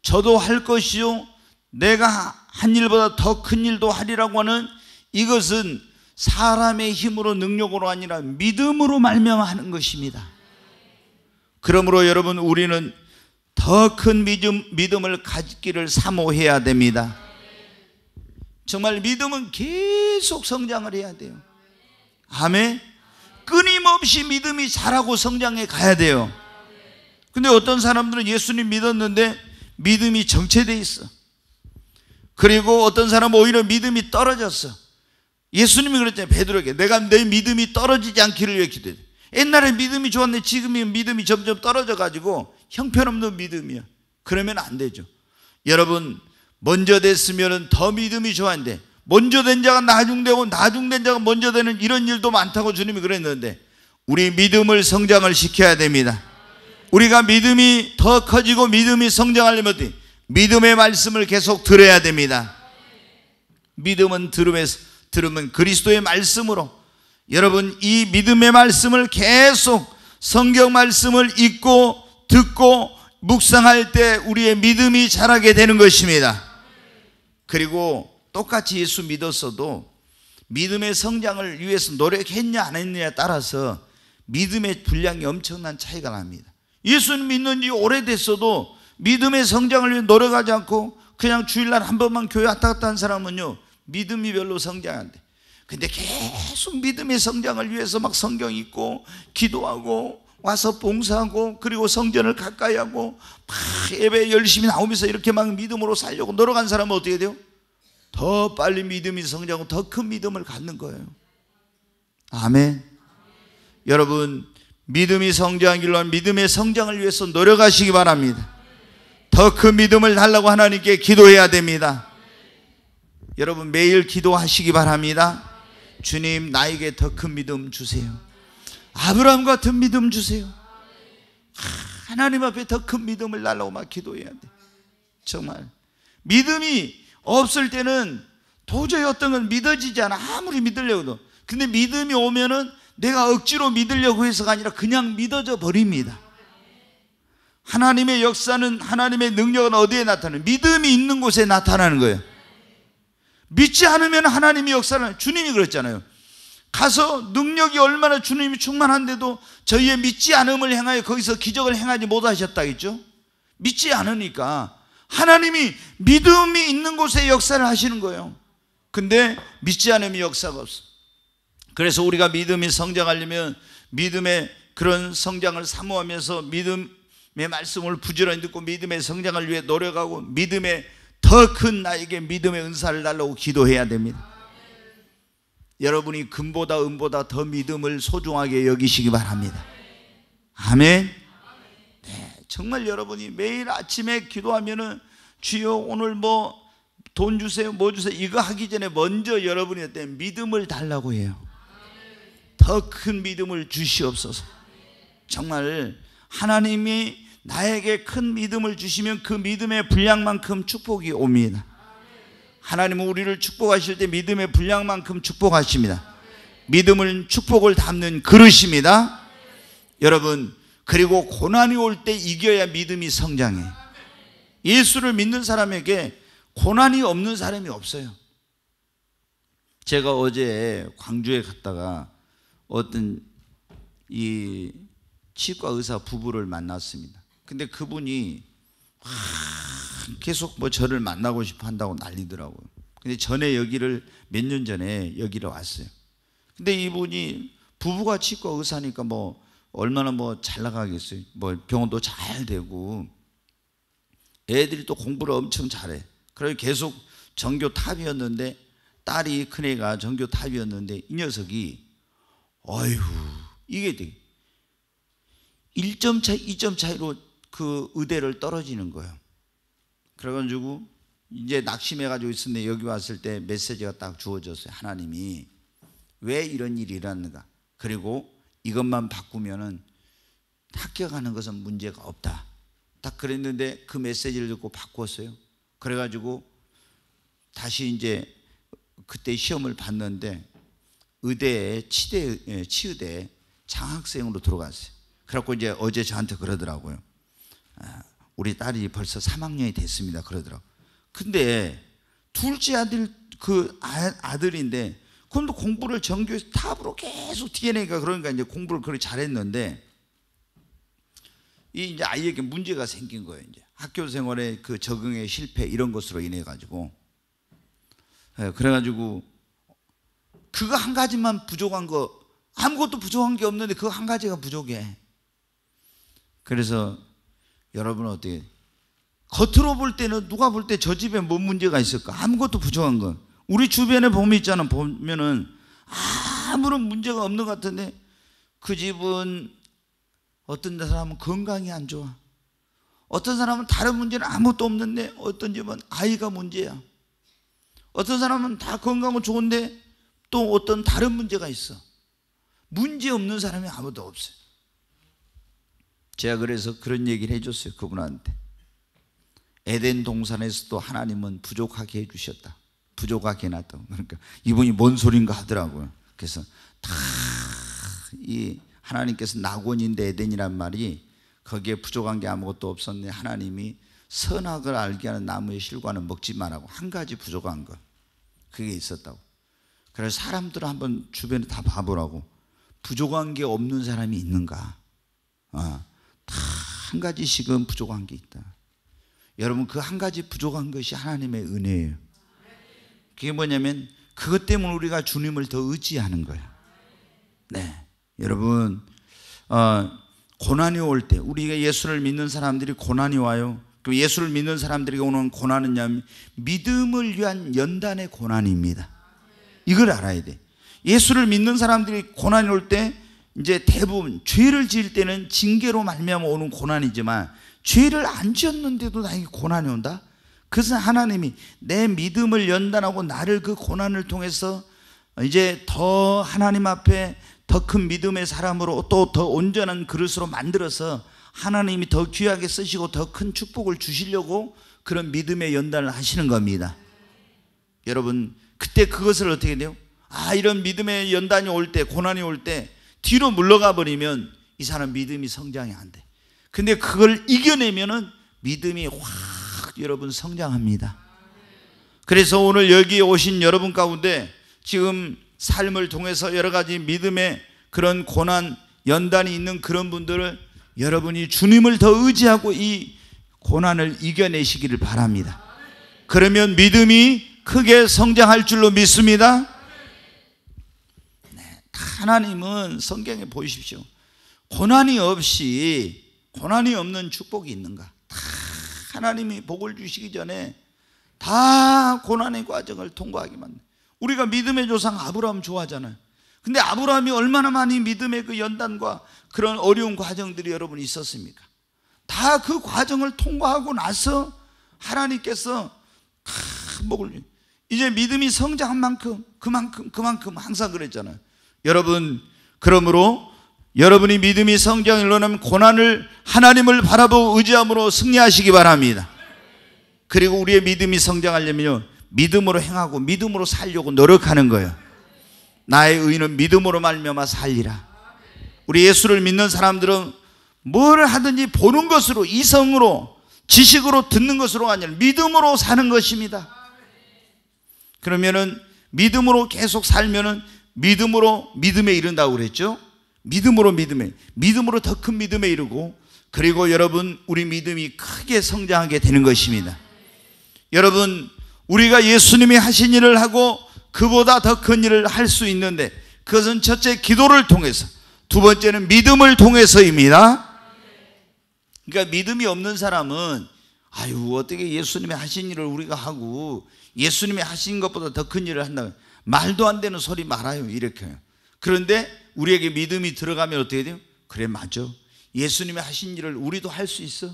저도 할 것이요 내가 한 일보다 더 큰 일도 하리라고 하는 이것은 사람의 힘으로 능력으로 아니라 믿음으로 말미암아 하는 것입니다. 그러므로 여러분 우리는 더 큰 믿음, 믿음을 가지기를 사모해야 됩니다. 정말 믿음은 계속 성장을 해야 돼요. 아멘. 끊임없이 믿음이 자라고 성장해 가야 돼요. 근데 어떤 사람들은 예수님 믿었는데 믿음이 정체돼 있어. 그리고 어떤 사람은 오히려 믿음이 떨어졌어. 예수님이 그랬잖아요. 베드로에게 내가 내 믿음이 떨어지지 않기를 위해 기도해. 옛날에 믿음이 좋았는데 지금이 믿음이 점점 떨어져 가지고 형편없는 믿음이야. 그러면 안 되죠. 여러분 먼저 됐으면 더 믿음이 좋았는데 먼저 된 자가 나중되고 나중된 자가 먼저 되는 이런 일도 많다고 주님이 그랬는데 우리 믿음을 성장을 시켜야 됩니다. 우리가 믿음이 더 커지고 믿음이 성장하려면 믿음의 말씀을 계속 들어야 됩니다. 믿음은 들음에서 들으면 그리스도의 말씀으로 여러분 이 믿음의 말씀을 계속 성경 말씀을 읽고 듣고 묵상할 때 우리의 믿음이 자라게 되는 것입니다. 그리고 똑같이 예수 믿었어도 믿음의 성장을 위해서 노력했냐 안 했느냐에 따라서 믿음의 분량이 엄청난 차이가 납니다. 예수는 믿는 지 오래됐어도 믿음의 성장을 위해 노력하지 않고 그냥 주일날 한 번만 교회 왔다 갔다 한 사람은요 믿음이 별로 성장 안 돼. 근데 계속 믿음의 성장을 위해서 막 성경 읽고 기도하고 와서 봉사하고 그리고 성전을 가까이 하고 막 예배 열심히 나오면서 이렇게 막 믿음으로 살려고 노력한 사람은 어떻게 돼요? 더 빨리 믿음이 성장하고 더 큰 믿음을 갖는 거예요. 아멘. 여러분, 믿음이 성장하기를 한 믿음의 성장을 위해서 노력하시기 바랍니다. 더 큰 믿음을 달라고 하나님께 기도해야 됩니다. 여러분, 매일 기도하시기 바랍니다. 주님, 나에게 더 큰 믿음 주세요. 아브라함 같은 믿음 주세요. 아, 하나님 앞에 더 큰 믿음을 달라고 막 기도해야 돼. 정말. 믿음이 없을 때는 도저히 어떤 건 믿어지지 않아. 아무리 믿으려고 도 근데 믿음이 오면은 내가 억지로 믿으려고 해서가 아니라 그냥 믿어져 버립니다. 하나님의 역사는 하나님의 능력은 어디에 나타나는? 믿음이 있는 곳에 나타나는 거예요. 믿지 않으면 하나님의 역사는 주님이 그랬잖아요. 가서 능력이 얼마나 주님이 충만한데도 저희의 믿지 않음을 행하여 거기서 기적을 행하지 못하셨다겠죠? 믿지 않으니까 하나님이 믿음이 있는 곳에 역사를 하시는 거예요. 근데 믿지 않으면 역사가 없어. 그래서 우리가 믿음이 성장하려면 믿음의 그런 성장을 사모하면서 믿음의 말씀을 부지런히 듣고 믿음의 성장을 위해 노력하고 믿음의 더 큰 나에게 믿음의 은사를 달라고 기도해야 됩니다. 여러분이 금보다 은보다 더 믿음을 소중하게 여기시기 바랍니다. 아멘. 정말 여러분이 매일 아침에 기도하면은 주여 오늘 뭐 돈 주세요 뭐 주세요 이거 하기 전에 먼저 여러분이 어때 믿음을 달라고 해요 더 큰 믿음을 주시옵소서 정말 하나님이 나에게 큰 믿음을 주시면 그 믿음의 분량만큼 축복이 옵니다 하나님은 우리를 축복하실 때 믿음의 분량만큼 축복하십니다 믿음은 축복을 담는 그릇입니다 여러분 그리고 고난이 올 때 이겨야 믿음이 성장해. 예수를 믿는 사람에게 고난이 없는 사람이 없어요. 제가 어제 광주에 갔다가 어떤 이 치과 의사 부부를 만났습니다. 근데 그분이 계속 뭐 저를 만나고 싶어 한다고 난리더라고요. 근데 전에 여기를 몇 년 전에 여기를 왔어요. 근데 이분이 부부가 치과 의사니까 뭐 얼마나 뭐 잘 나가겠어요. 뭐 병원도 잘 되고 애들이 또 공부를 엄청 잘해. 그래서 계속 전교 탑이었는데 딸이 큰애가 전교 탑이었는데 이 녀석이 어휴 이게 돼. 1점 차, 2점 차이로 그 의대를 떨어지는 거예요. 그래가지고 이제 낙심해가지고 있었는데 여기 왔을 때 메시지가 딱 주어졌어요. 하나님이 왜 이런 일이 일어났는가. 그리고 이것만 바꾸면은 합격하는 것은 문제가 없다. 딱 그랬는데 그 메시지를 듣고 바꿨어요. 그래가지고 다시 이제 그때 시험을 봤는데 의대에 치대 예, 치의대 장학생으로 들어갔어요. 그래갖고 이제 어제 저한테 그러더라고요. 아, 우리 딸이 벌써 3학년이 됐습니다. 그러더라고. 근데 둘째 아들 그 아, 아들인데 그럼 또 공부를 정교에서 탑으로 계속 DNA가 그러니까 이제 공부를 그렇게 잘했는데 이 이제 아이에게 문제가 생긴 거예요. 이제 학교 생활에그 적응의 실패 이런 것으로 인해 가지고 예, 그래가지고 그거 한 가지만 부족한 거 아무것도 부족한 게 없는데 그 한 가지가 부족해. 그래서 여러분 어떻게 겉으로 볼 때는 누가 볼 때 저 집에 뭔 문제가 있을까? 아무것도 부족한 건 우리 주변에 보면 있잖아. 보면은 아무런 문제가 없는 것 같은데 그 집은 어떤 사람은 건강이 안 좋아. 어떤 사람은 다른 문제는 아무것도 없는데 어떤 집은 아이가 문제야. 어떤 사람은 다 건강은 좋은데 또 어떤 다른 문제가 있어. 문제 없는 사람이 아무도 없어요. 제가 그래서 그런 얘기를 해줬어요. 그분한테. 에덴 동산에서도 하나님은 부족하게 해주셨다. 부족하게 해놨다고. 그러니까 이분이 뭔 소린가 하더라고요. 그래서 다 이 하나님께서 낙원인데 에덴이란 말이 거기에 부족한 게 아무것도 없었네 하나님이 선악을 알게 하는 나무의 실과는 먹지 말라고 한 가지 부족한 거 그게 있었다고. 그래서 사람들을 한번 주변에 다 봐보라고 부족한 게 없는 사람이 있는가? 어, 다한 가지씩은 부족한 게 있다. 여러분 그 한 가지 부족한 것이 하나님의 은혜예요. 그게 뭐냐면 그것 때문에 우리가 주님을 더 의지하는 거야. 네. 여러분, 어, 고난이 올 때, 우리가 예수를 믿는 사람들이 고난이 와요. 그 예수를 믿는 사람들에게 오는 고난은요, 믿음을 위한 연단의 고난입니다. 이걸 알아야 돼. 예수를 믿는 사람들이 고난이 올 때, 이제 대부분, 죄를 지을 때는 징계로 말미암아 오는 고난이지만, 죄를 안 지었는데도 나에게 고난이 온다? 그래서 하나님이 내 믿음을 연단하고 나를 그 고난을 통해서 이제 더 하나님 앞에 더 큰 믿음의 사람으로 또 더 온전한 그릇으로 만들어서 하나님이 더 귀하게 쓰시고 더 큰 축복을 주시려고 그런 믿음의 연단을 하시는 겁니다. 여러분, 그때 그것을 어떻게 돼요? 아, 이런 믿음의 연단이 올 때, 고난이 올 때, 뒤로 물러가 버리면 이 사람 믿음이 성장이 안 돼. 근데 그걸 이겨내면은 믿음이 확 여러분 성장합니다. 그래서 오늘 여기 오신 여러분 가운데 지금 삶을 통해서 여러 가지 믿음의 그런 고난, 연단이 있는 그런 분들을 여러분이 주님을 더 의지하고 이 고난을 이겨내시기를 바랍니다. 그러면 믿음이 크게 성장할 줄로 믿습니다. 네, 하나님은 성경에 보십시오. 고난이 없이 고난이 없는 축복이 있는가? 다 하나님이 복을 주시기 전에 다 고난의 과정을 통과하기만 해. 우리가 믿음의 조상 아브라함 좋아하잖아요 근데 아브라함이 얼마나 많이 믿음의 그 연단과 그런 어려운 과정들이 여러분 있었습니까? 다 그 과정을 통과하고 나서 하나님께서 큰 복을 이제 믿음이 성장한 만큼 그만큼 그만큼 항상 그랬잖아요 여러분 그러므로 여러분이 믿음이 성장을 일어나면 고난을 하나님을 바라보고 의지함으로 승리하시기 바랍니다. 그리고 우리의 믿음이 성장하려면요. 믿음으로 행하고 믿음으로 살려고 노력하는 거예요. 나의 의는 믿음으로 말미암 살리라. 우리 예수를 믿는 사람들은 뭘 하든지 보는 것으로 이성으로 지식으로 듣는 것으로 아니라 믿음으로 사는 것입니다. 그러면은 믿음으로 계속 살면은 믿음으로 믿음에 이른다고 그랬죠. 믿음으로 믿음에, 믿음으로 더 큰 믿음에 이르고, 그리고 여러분, 우리 믿음이 크게 성장하게 되는 것입니다. 여러분, 우리가 예수님이 하신 일을 하고 그보다 더 큰 일을 할 수 있는데, 그것은 첫째 기도를 통해서, 두 번째는 믿음을 통해서입니다. 그러니까 믿음이 없는 사람은 아유 어떻게 예수님이 하신 일을 우리가 하고 예수님이 하신 것보다 더 큰 일을 한다 말도 안 되는 소리 말아요 이렇게 그런데 우리에게 믿음이 들어가면 어떻게 돼요? 그래 맞아. 예수님이 하신 일을 우리도 할 수 있어.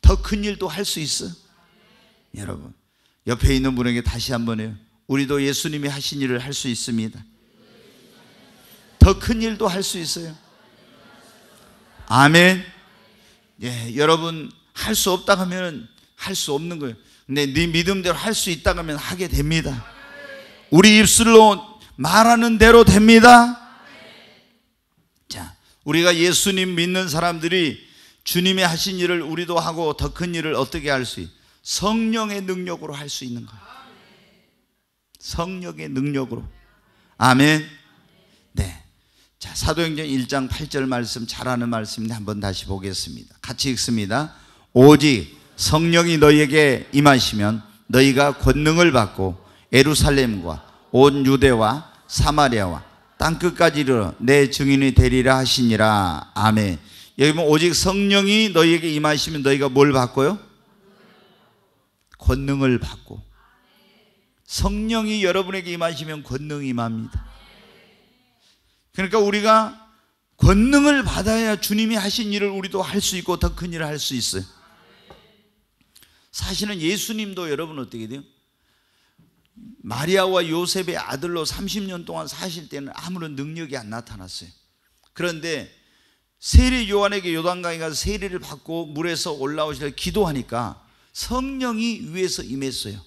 더 큰 일도 할 수 있어. 여러분 옆에 있는 분에게 다시 한번 해요. 우리도 예수님이 하신 일을 할 수 있습니다. 더 큰 일도 할 수 있어요. 아멘. 예, 여러분 할 수 없다 하면 할 수 없는 거예요. 근데 네 믿음대로 할 수 있다 하면 하게 됩니다. 우리 입술로 말하는 대로 됩니다. 자, 우리가 예수님 믿는 사람들이 주님의 하신 일을 우리도 하고 더 큰 일을 어떻게 할 수 있? 성령의 능력으로 할 수 있는 거 성령의 능력으로. 아멘. 네. 자, 사도행전 1장 8절 말씀 잘하는 말씀인데 한번 다시 보겠습니다. 같이 읽습니다. 오직 성령이 너희에게 임하시면 너희가 권능을 받고 에루살렘과 온 유대와 사마리아와 땅 끝까지 이르러 내 증인이 되리라 하시니라. 아멘. 여기 보면 오직 성령이 너희에게 임하시면 너희가 뭘 받고요? 권능을 받고. 성령이 여러분에게 임하시면 권능이 임합니다. 그러니까 우리가 권능을 받아야 주님이 하신 일을 우리도 할 수 있고 더 큰 일을 할 수 있어요. 사실은 예수님도 여러분 어떻게 돼요? 마리아와 요셉의 아들로 30년 동안 사실 때는 아무런 능력이 안 나타났어요. 그런데 세례 요한에게 요단강에 가서 세례를 받고 물에서 올라오시려 기도하니까 성령이 위에서 임했어요.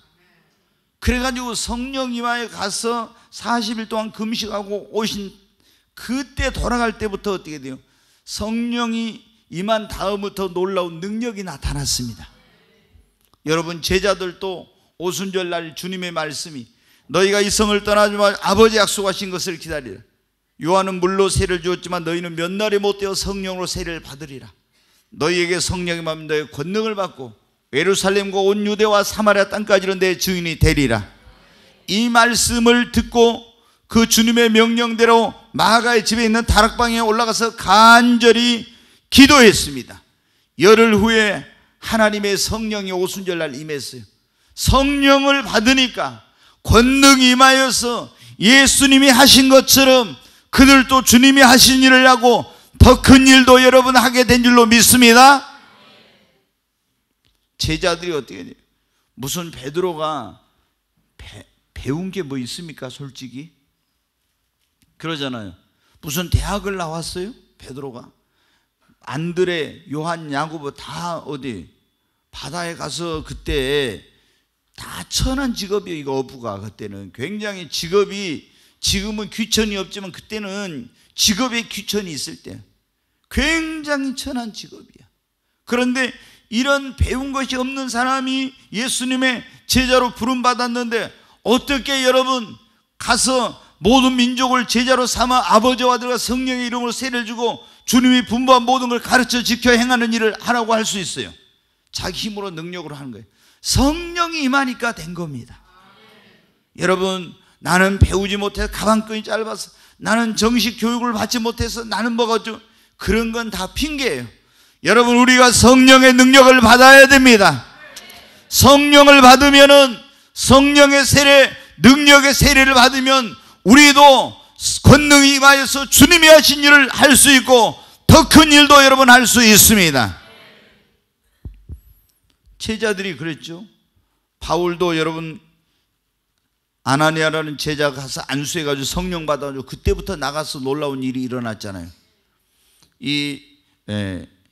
그래가지고 성령 이하에 가서 40일 동안 금식하고 오신 그때 돌아갈 때부터 어떻게 돼요? 성령이 임한 다음부터 놀라운 능력이 나타났습니다. 여러분 제자들도 오순절 날 주님의 말씀이 너희가 이 성을 떠나지 말 아버지 약속하신 것을 기다리라. 요한은 물로 세를 주었지만 너희는 몇 날이 못 되어 성령으로 세를 받으리라. 너희에게 성령이 맘 너의 권능을 받고 예루살렘과 온 유대와 사마리아 땅까지는 내 증인이 되리라. 이 말씀을 듣고 그 주님의 명령대로 마가의 집에 있는 다락방에 올라가서 간절히 기도했습니다. 열흘 후에 하나님의 성령이 오순절날 임했어요. 성령을 받으니까 권능이 임하여서 예수님이 하신 것처럼 그들도 주님이 하신 일을 하고 더 큰 일도 여러분 하게 된 줄로 믿습니다. 제자들이 어떻게 돼요? 무슨 베드로가 배, 배운 게 뭐 있습니까? 솔직히 그러잖아요. 무슨 대학을 나왔어요? 베드로가 안드레, 요한, 야고보 다 어디 바다에 가서 그때 다 천한 직업이에요. 이거 어부가 그때는 굉장히 직업이 지금은 귀천이 없지만 그때는 직업에 귀천이 있을 때 굉장히 천한 직업이야. 그런데 이런 배운 것이 없는 사람이 예수님의 제자로 부름 받았는데 어떻게 여러분 가서 모든 민족을 제자로 삼아 아버지와 아들과 성령의 이름으로 세례를 주고 주님이 분부한 모든 걸 가르쳐 지켜 행하는 일을 하라고 할 수 있어요. 자기 힘으로 능력으로 하는 거예요. 성령이 임하니까 된 겁니다. 여러분, 나는 배우지 못해서 가방끈이 짧아서 나는 정식 교육을 받지 못해서 나는 뭐가 좀 그런 건 다 핑계예요. 여러분, 우리가 성령의 능력을 받아야 됩니다. 성령을 받으면은 성령의 세례, 능력의 세례를 받으면 우리도 권능이 임하여서 주님이 하신 일을 할 수 있고 더 큰 일도 여러분 할 수 있습니다. 제자들이 그랬죠. 바울도 여러분 아나니아라는 제자가 가서 안수해가지고 성령 받아가지고 그때부터 나가서 놀라운 일이 일어났잖아요. 이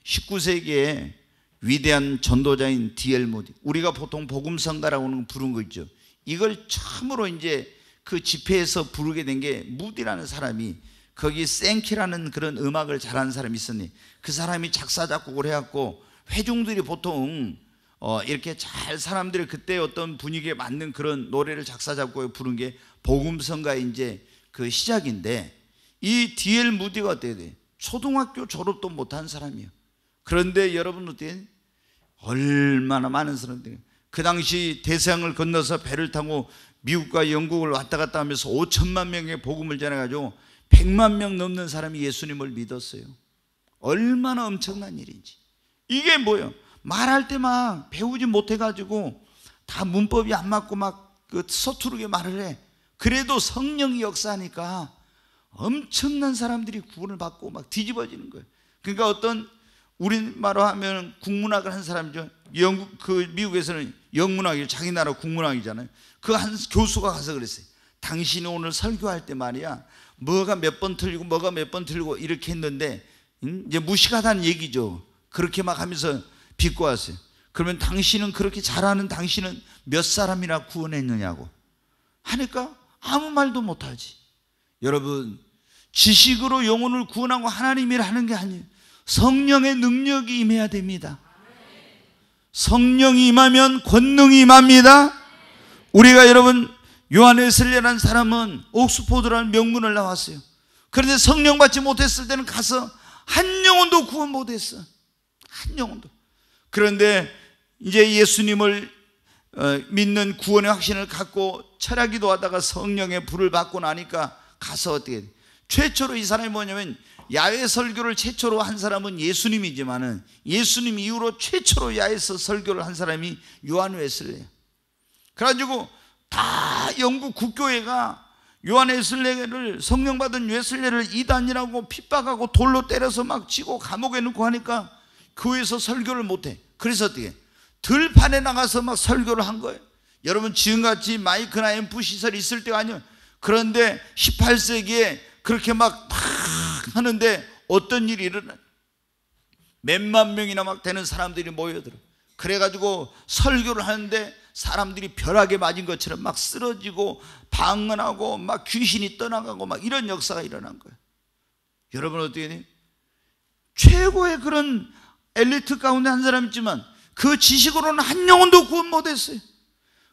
19세기에 예, 위대한 전도자인 디엘 모디 우리가 보통 복음성가라고 부른 거 있죠. 이걸 참으로 이제 그 집회에서 부르게 된 게 무디라는 사람이 거기 생키라는 그런 음악을 잘하는 사람이 있었니 그 사람이 작사 작곡을 해갖고 회중들이 보통 어, 이렇게 잘 사람들이 그때 어떤 분위기에 맞는 그런 노래를 작사 작곡에 부른 게 복음성가 이제 그 시작인데 이 디엘 무디가 어때야 돼? 초등학교 졸업도 못한 사람이요. 그런데 여러분 어때? 얼마나 많은 사람들이 그 당시 대서양을 건너서 배를 타고 미국과 영국을 왔다 갔다 하면서 5천만 명의 복음을 전해가지고 100만 명 넘는 사람이 예수님을 믿었어요. 얼마나 엄청난 일인지. 이게 뭐예요? 말할 때만 배우지 못해가지고 다 문법이 안 맞고 막그 서투르게 말을 해. 그래도 성령이 역사하니까 엄청난 사람들이 구원을 받고 막 뒤집어지는 거예요. 그러니까 어떤 우리말로 하면 국문학을 한 사람이죠. 영국, 그 미국에서는 영문학이 자기 나라 국문학이잖아요. 그 한 교수가 가서 그랬어요. 당신이 오늘 설교할 때 말이야. 뭐가 몇 번 틀리고 뭐가 몇 번 틀리고 이렇게 했는데 이제 무식하다는 얘기죠. 그렇게 막 하면서 비꼬았어요. 그러면 당신은 그렇게 잘하는 당신은 몇 사람이나 구원했느냐고 하니까 아무 말도 못하지. 여러분, 지식으로 영혼을 구원하고 하나님이라 하는 게 아니에요. 성령의 능력이 임해야 됩니다. 성령이 임하면 권능이 임합니다. 우리가 여러분 요한에슬리라는 사람은 옥스포드라는 명문을 나왔어요. 그런데 성령 받지 못했을 때는 가서 한 영혼도 구원 못했어. 한 영혼도. 그런데 이제 예수님을 어, 믿는 구원의 확신을 갖고 철학 기도하다가 성령의 불을 받고 나니까 가서 어떻게 최초로 이 사람이 뭐냐면 야외 설교를 최초로 한 사람은 예수님이지만은 예수님 이후로 최초로 야외에서 설교를 한 사람이 요한 웨슬레예요. 그래가지고 다 영국 국교회가 요한 웨슬레를 성령 받은 웨슬레를 이단이라고 핍박하고 돌로 때려서 막 치고 감옥에 넣고 하니까 교회에서 설교를 못해 그래서 어떻게 들판에 나가서 막 설교를 한 거예요 여러분 지금같이 마이크나 앰프 시설이 있을 때가 아니에요 그런데 18세기에 그렇게 막, 막 하는데 어떤 일이 일어나 몇만 명이나 막 되는 사람들이 모여들어 그래가지고 설교를 하는데 사람들이 벼락에 맞은 것처럼 막 쓰러지고 방언하고 막 귀신이 떠나가고 막 이런 역사가 일어난 거예요 여러분 어떻게 돼요? 최고의 그런 엘리트 가운데 한 사람 있지만 그 지식으로는 한 영혼도 구원 못했어요.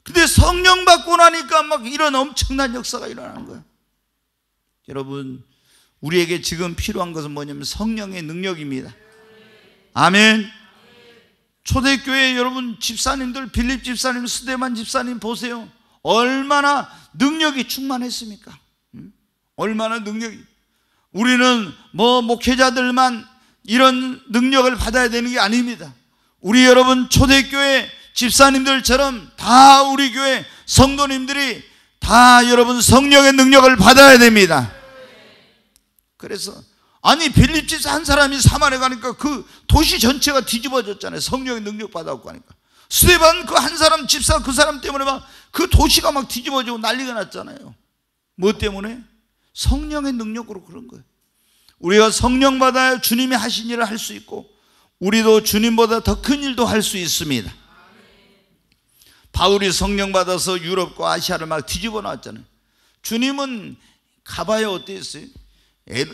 근데 성령 받고 나니까 막 이런 엄청난 역사가 일어나는 거예요. 여러분, 우리에게 지금 필요한 것은 뭐냐면 성령의 능력입니다. 아멘. 초대교회 여러분 집사님들 빌립 집사님 스데만 집사님 보세요 얼마나 능력이 충만했습니까? 얼마나 능력이 우리는 뭐 목회자들만 이런 능력을 받아야 되는 게 아닙니다. 우리 여러분 초대교회 집사님들처럼 다 우리 교회 성도님들이 다 여러분 성령의 능력을 받아야 됩니다. 그래서 아니 빌립 집사 한 사람이 사만에 가니까 그 도시 전체가 뒤집어졌잖아요. 성령의 능력 받아갖고 하니까. 스테반 그 한 사람 집사 그 사람 때문에 막 그 도시가 막 뒤집어지고 난리가 났잖아요. 뭐 때문에? 성령의 능력으로 그런 거예요. 우리가 성령 받아 주님이 하신 일을 할 수 있고 우리도 주님보다 더 큰 일도 할 수 있습니다. 바울이 성령 받아서 유럽과 아시아를 막 뒤집어 놨잖아요. 주님은 가봐야 어땠어요?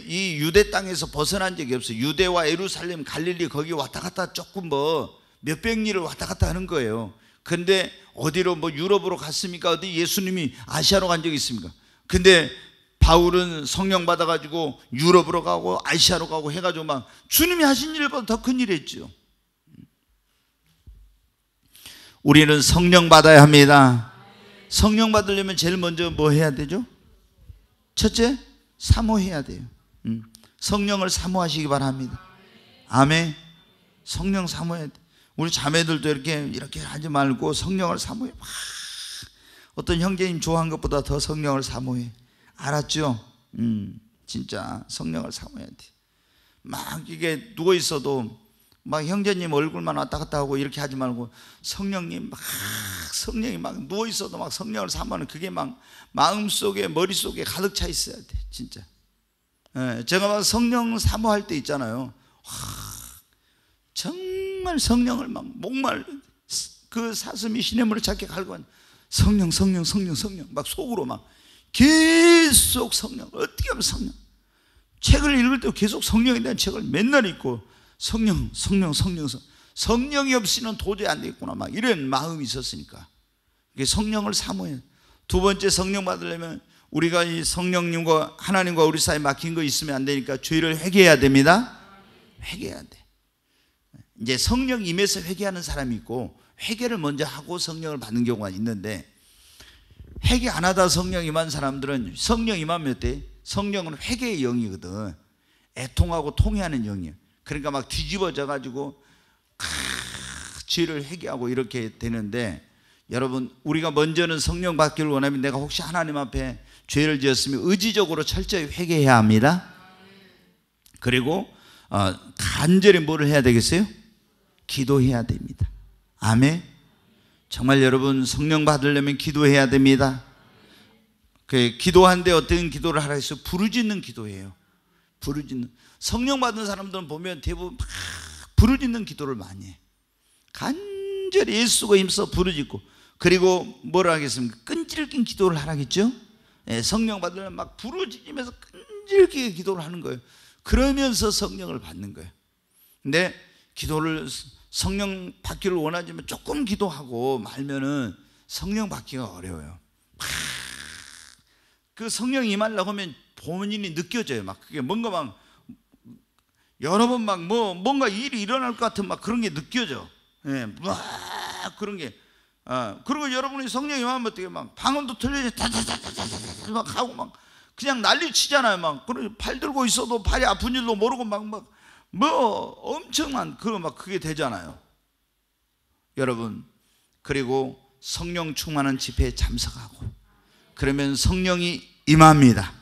이 유대 땅에서 벗어난 적이 없어요. 유대와 에루살렘, 갈릴리 거기 왔다 갔다 조금 뭐 몇백 리를 왔다 갔다 하는 거예요. 근데 어디로 뭐 유럽으로 갔습니까? 어디 예수님이 아시아로 간 적이 있습니까? 근데 바울은 성령 받아가지고 유럽으로 가고 아시아로 가고 해가지고 막 주님이 하신 일보다 더 큰 일했죠. 우리는 성령 받아야 합니다. 성령 받으려면 제일 먼저 뭐 해야 되죠? 첫째, 사모해야 돼요. 음. 성령을 사모하시기 바랍니다. 아멘. 성령 사모해야 돼. 우리 자매들도 이렇게 이렇게 하지 말고 성령을 사모해. 막 어떤 형제님 좋아한 것보다 더 성령을 사모해. 알았죠? 음, 진짜 성령을 사모해야 돼. 막 이게 누워 있어도 막 형제님 얼굴만 왔다 갔다 하고 이렇게 하지 말고 성령님 막 성령이 막 누워 있어도 막 성령을 사모하는 그게 막 마음 속에 머릿 속에 가득 차 있어야 돼 진짜. 예, 제가 막 성령 사모할 때 있잖아요. 정말 성령을 막 목말 그 사슴이 시냇물을 찾게 갈고 성령 성령 성령 성령 막 속으로 막 계속 성령, 어떻게 하면 성령. 책을 읽을 때 계속 성령에 대한 책을 맨날 읽고 성령, 성령, 성령, 성령. 성령이 없이는 도저히 안 되겠구나. 막 이런 마음이 있었으니까. 성령을 사모해. 두 번째 성령 받으려면 우리가 이 성령님과 하나님과 우리 사이에 막힌 거 있으면 안 되니까 죄를 회개해야 됩니다. 회개해야 돼. 이제 성령 임해서 회개하는 사람이 있고 회개를 먼저 하고 성령을 받는 경우가 있는데 회개 안 하다 성령 임한 사람들은 성령 임하면 어때? 성령은 회개의 영이거든. 애통하고 통해하는 영이야. 그러니까 막 뒤집어져 가지고 죄를 회개하고 이렇게 되는데 여러분 우리가 먼저는 성령 받기를 원하면 내가 혹시 하나님 앞에 죄를 지었으면 의지적으로 철저히 회개해야 합니다. 그리고 어, 간절히 뭐를 해야 되겠어요? 기도해야 됩니다. 아멘. 정말 여러분 성령 받으려면 기도해야 됩니다. 그 기도한데 어떤 기도를 하라 해서 부르짖는 기도예요. 부르짖는 성령 받은 사람들은 보면 대부분 막 부르짖는 기도를 많이 해. 간절히 예수가 힘써 부르짖고 그리고 뭐라 하겠습니까? 끈질긴 기도를 하라겠죠? 예, 성령 받으려면 막 부르짖으면서 끈질기게 기도를 하는 거예요. 그러면서 성령을 받는 거예요. 근데 기도를 성령 받기를 원하지만 조금 기도하고 말면은 성령 받기가 어려워요. 막그 성령 임하려고 하면 본인이 느껴져요. 막 그게 뭔가 막 여러 번막뭐 뭔가 일이 일어날 것 같은 막 그런 게 느껴져. 예, 막 그런 게. 아, 그리고 여러분이 성령 임하면 어떻게 막 방언도 틀려져 다다다다다다막 하고 막 그냥 난리 치잖아요. 막 그런 팔 들고 있어도 팔이 아픈 줄도 모르고 막막 뭐 엄청난 그런 막 그게 되잖아요. 여러분 그리고 성령 충만한 집회에 참석하고 그러면 성령이 임합니다.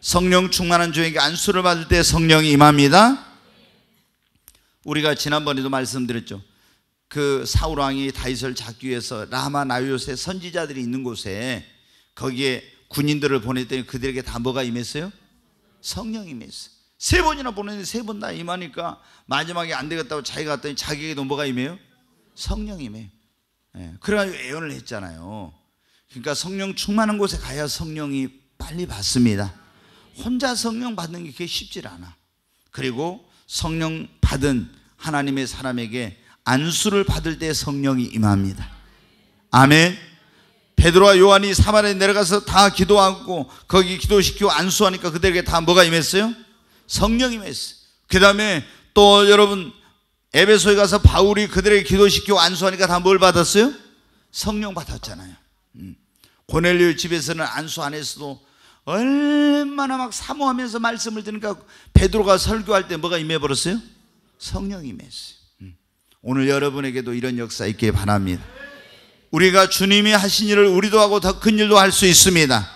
성령 충만한 종에게 안수를 받을 때 성령이 임합니다. 우리가 지난번에도 말씀드렸죠. 그 사울 왕이 다윗을 잡기 위해서 라마 나요새 선지자들이 있는 곳에 거기에 군인들을 보냈더니 그들에게 다 뭐가 임했어요? 성령 임했어요. 세 번이나 보냈는데 세 번 다 임하니까 마지막에 안 되겠다고 자기가 갔더니 자기에게도 뭐가 임해요? 성령 임해요. 예, 그래가지고 애언을 했잖아요. 그러니까 성령 충만한 곳에 가야 성령이 빨리 받습니다. 혼자 성령 받는 게 그게 쉽질 않아. 그리고 성령 받은 하나님의 사람에게 안수를 받을 때 성령이 임합니다. 아멘. 베드로와 요한이 사마리아에 내려가서 다 기도하고 거기 기도시키고 안수하니까 그들에게 다 뭐가 임했어요? 성령이 메했그 다음에 또 여러분 에베소에 가서 바울이 그들에게 기도시키고 안수하니까 다 뭘 받았어요? 성령 받았잖아요. 음. 고넬료 집에서는 안수 안에서도 얼마나 막 사모하면서 말씀을 드니까 베드로가 설교할 때 뭐가 임해버렸어요? 성령이 임했어요. 음. 오늘 여러분에게도 이런 역사 있길 바랍니다. 우리가 주님이 하신 일을 우리도 하고 더 큰 일도 할 수 있습니다.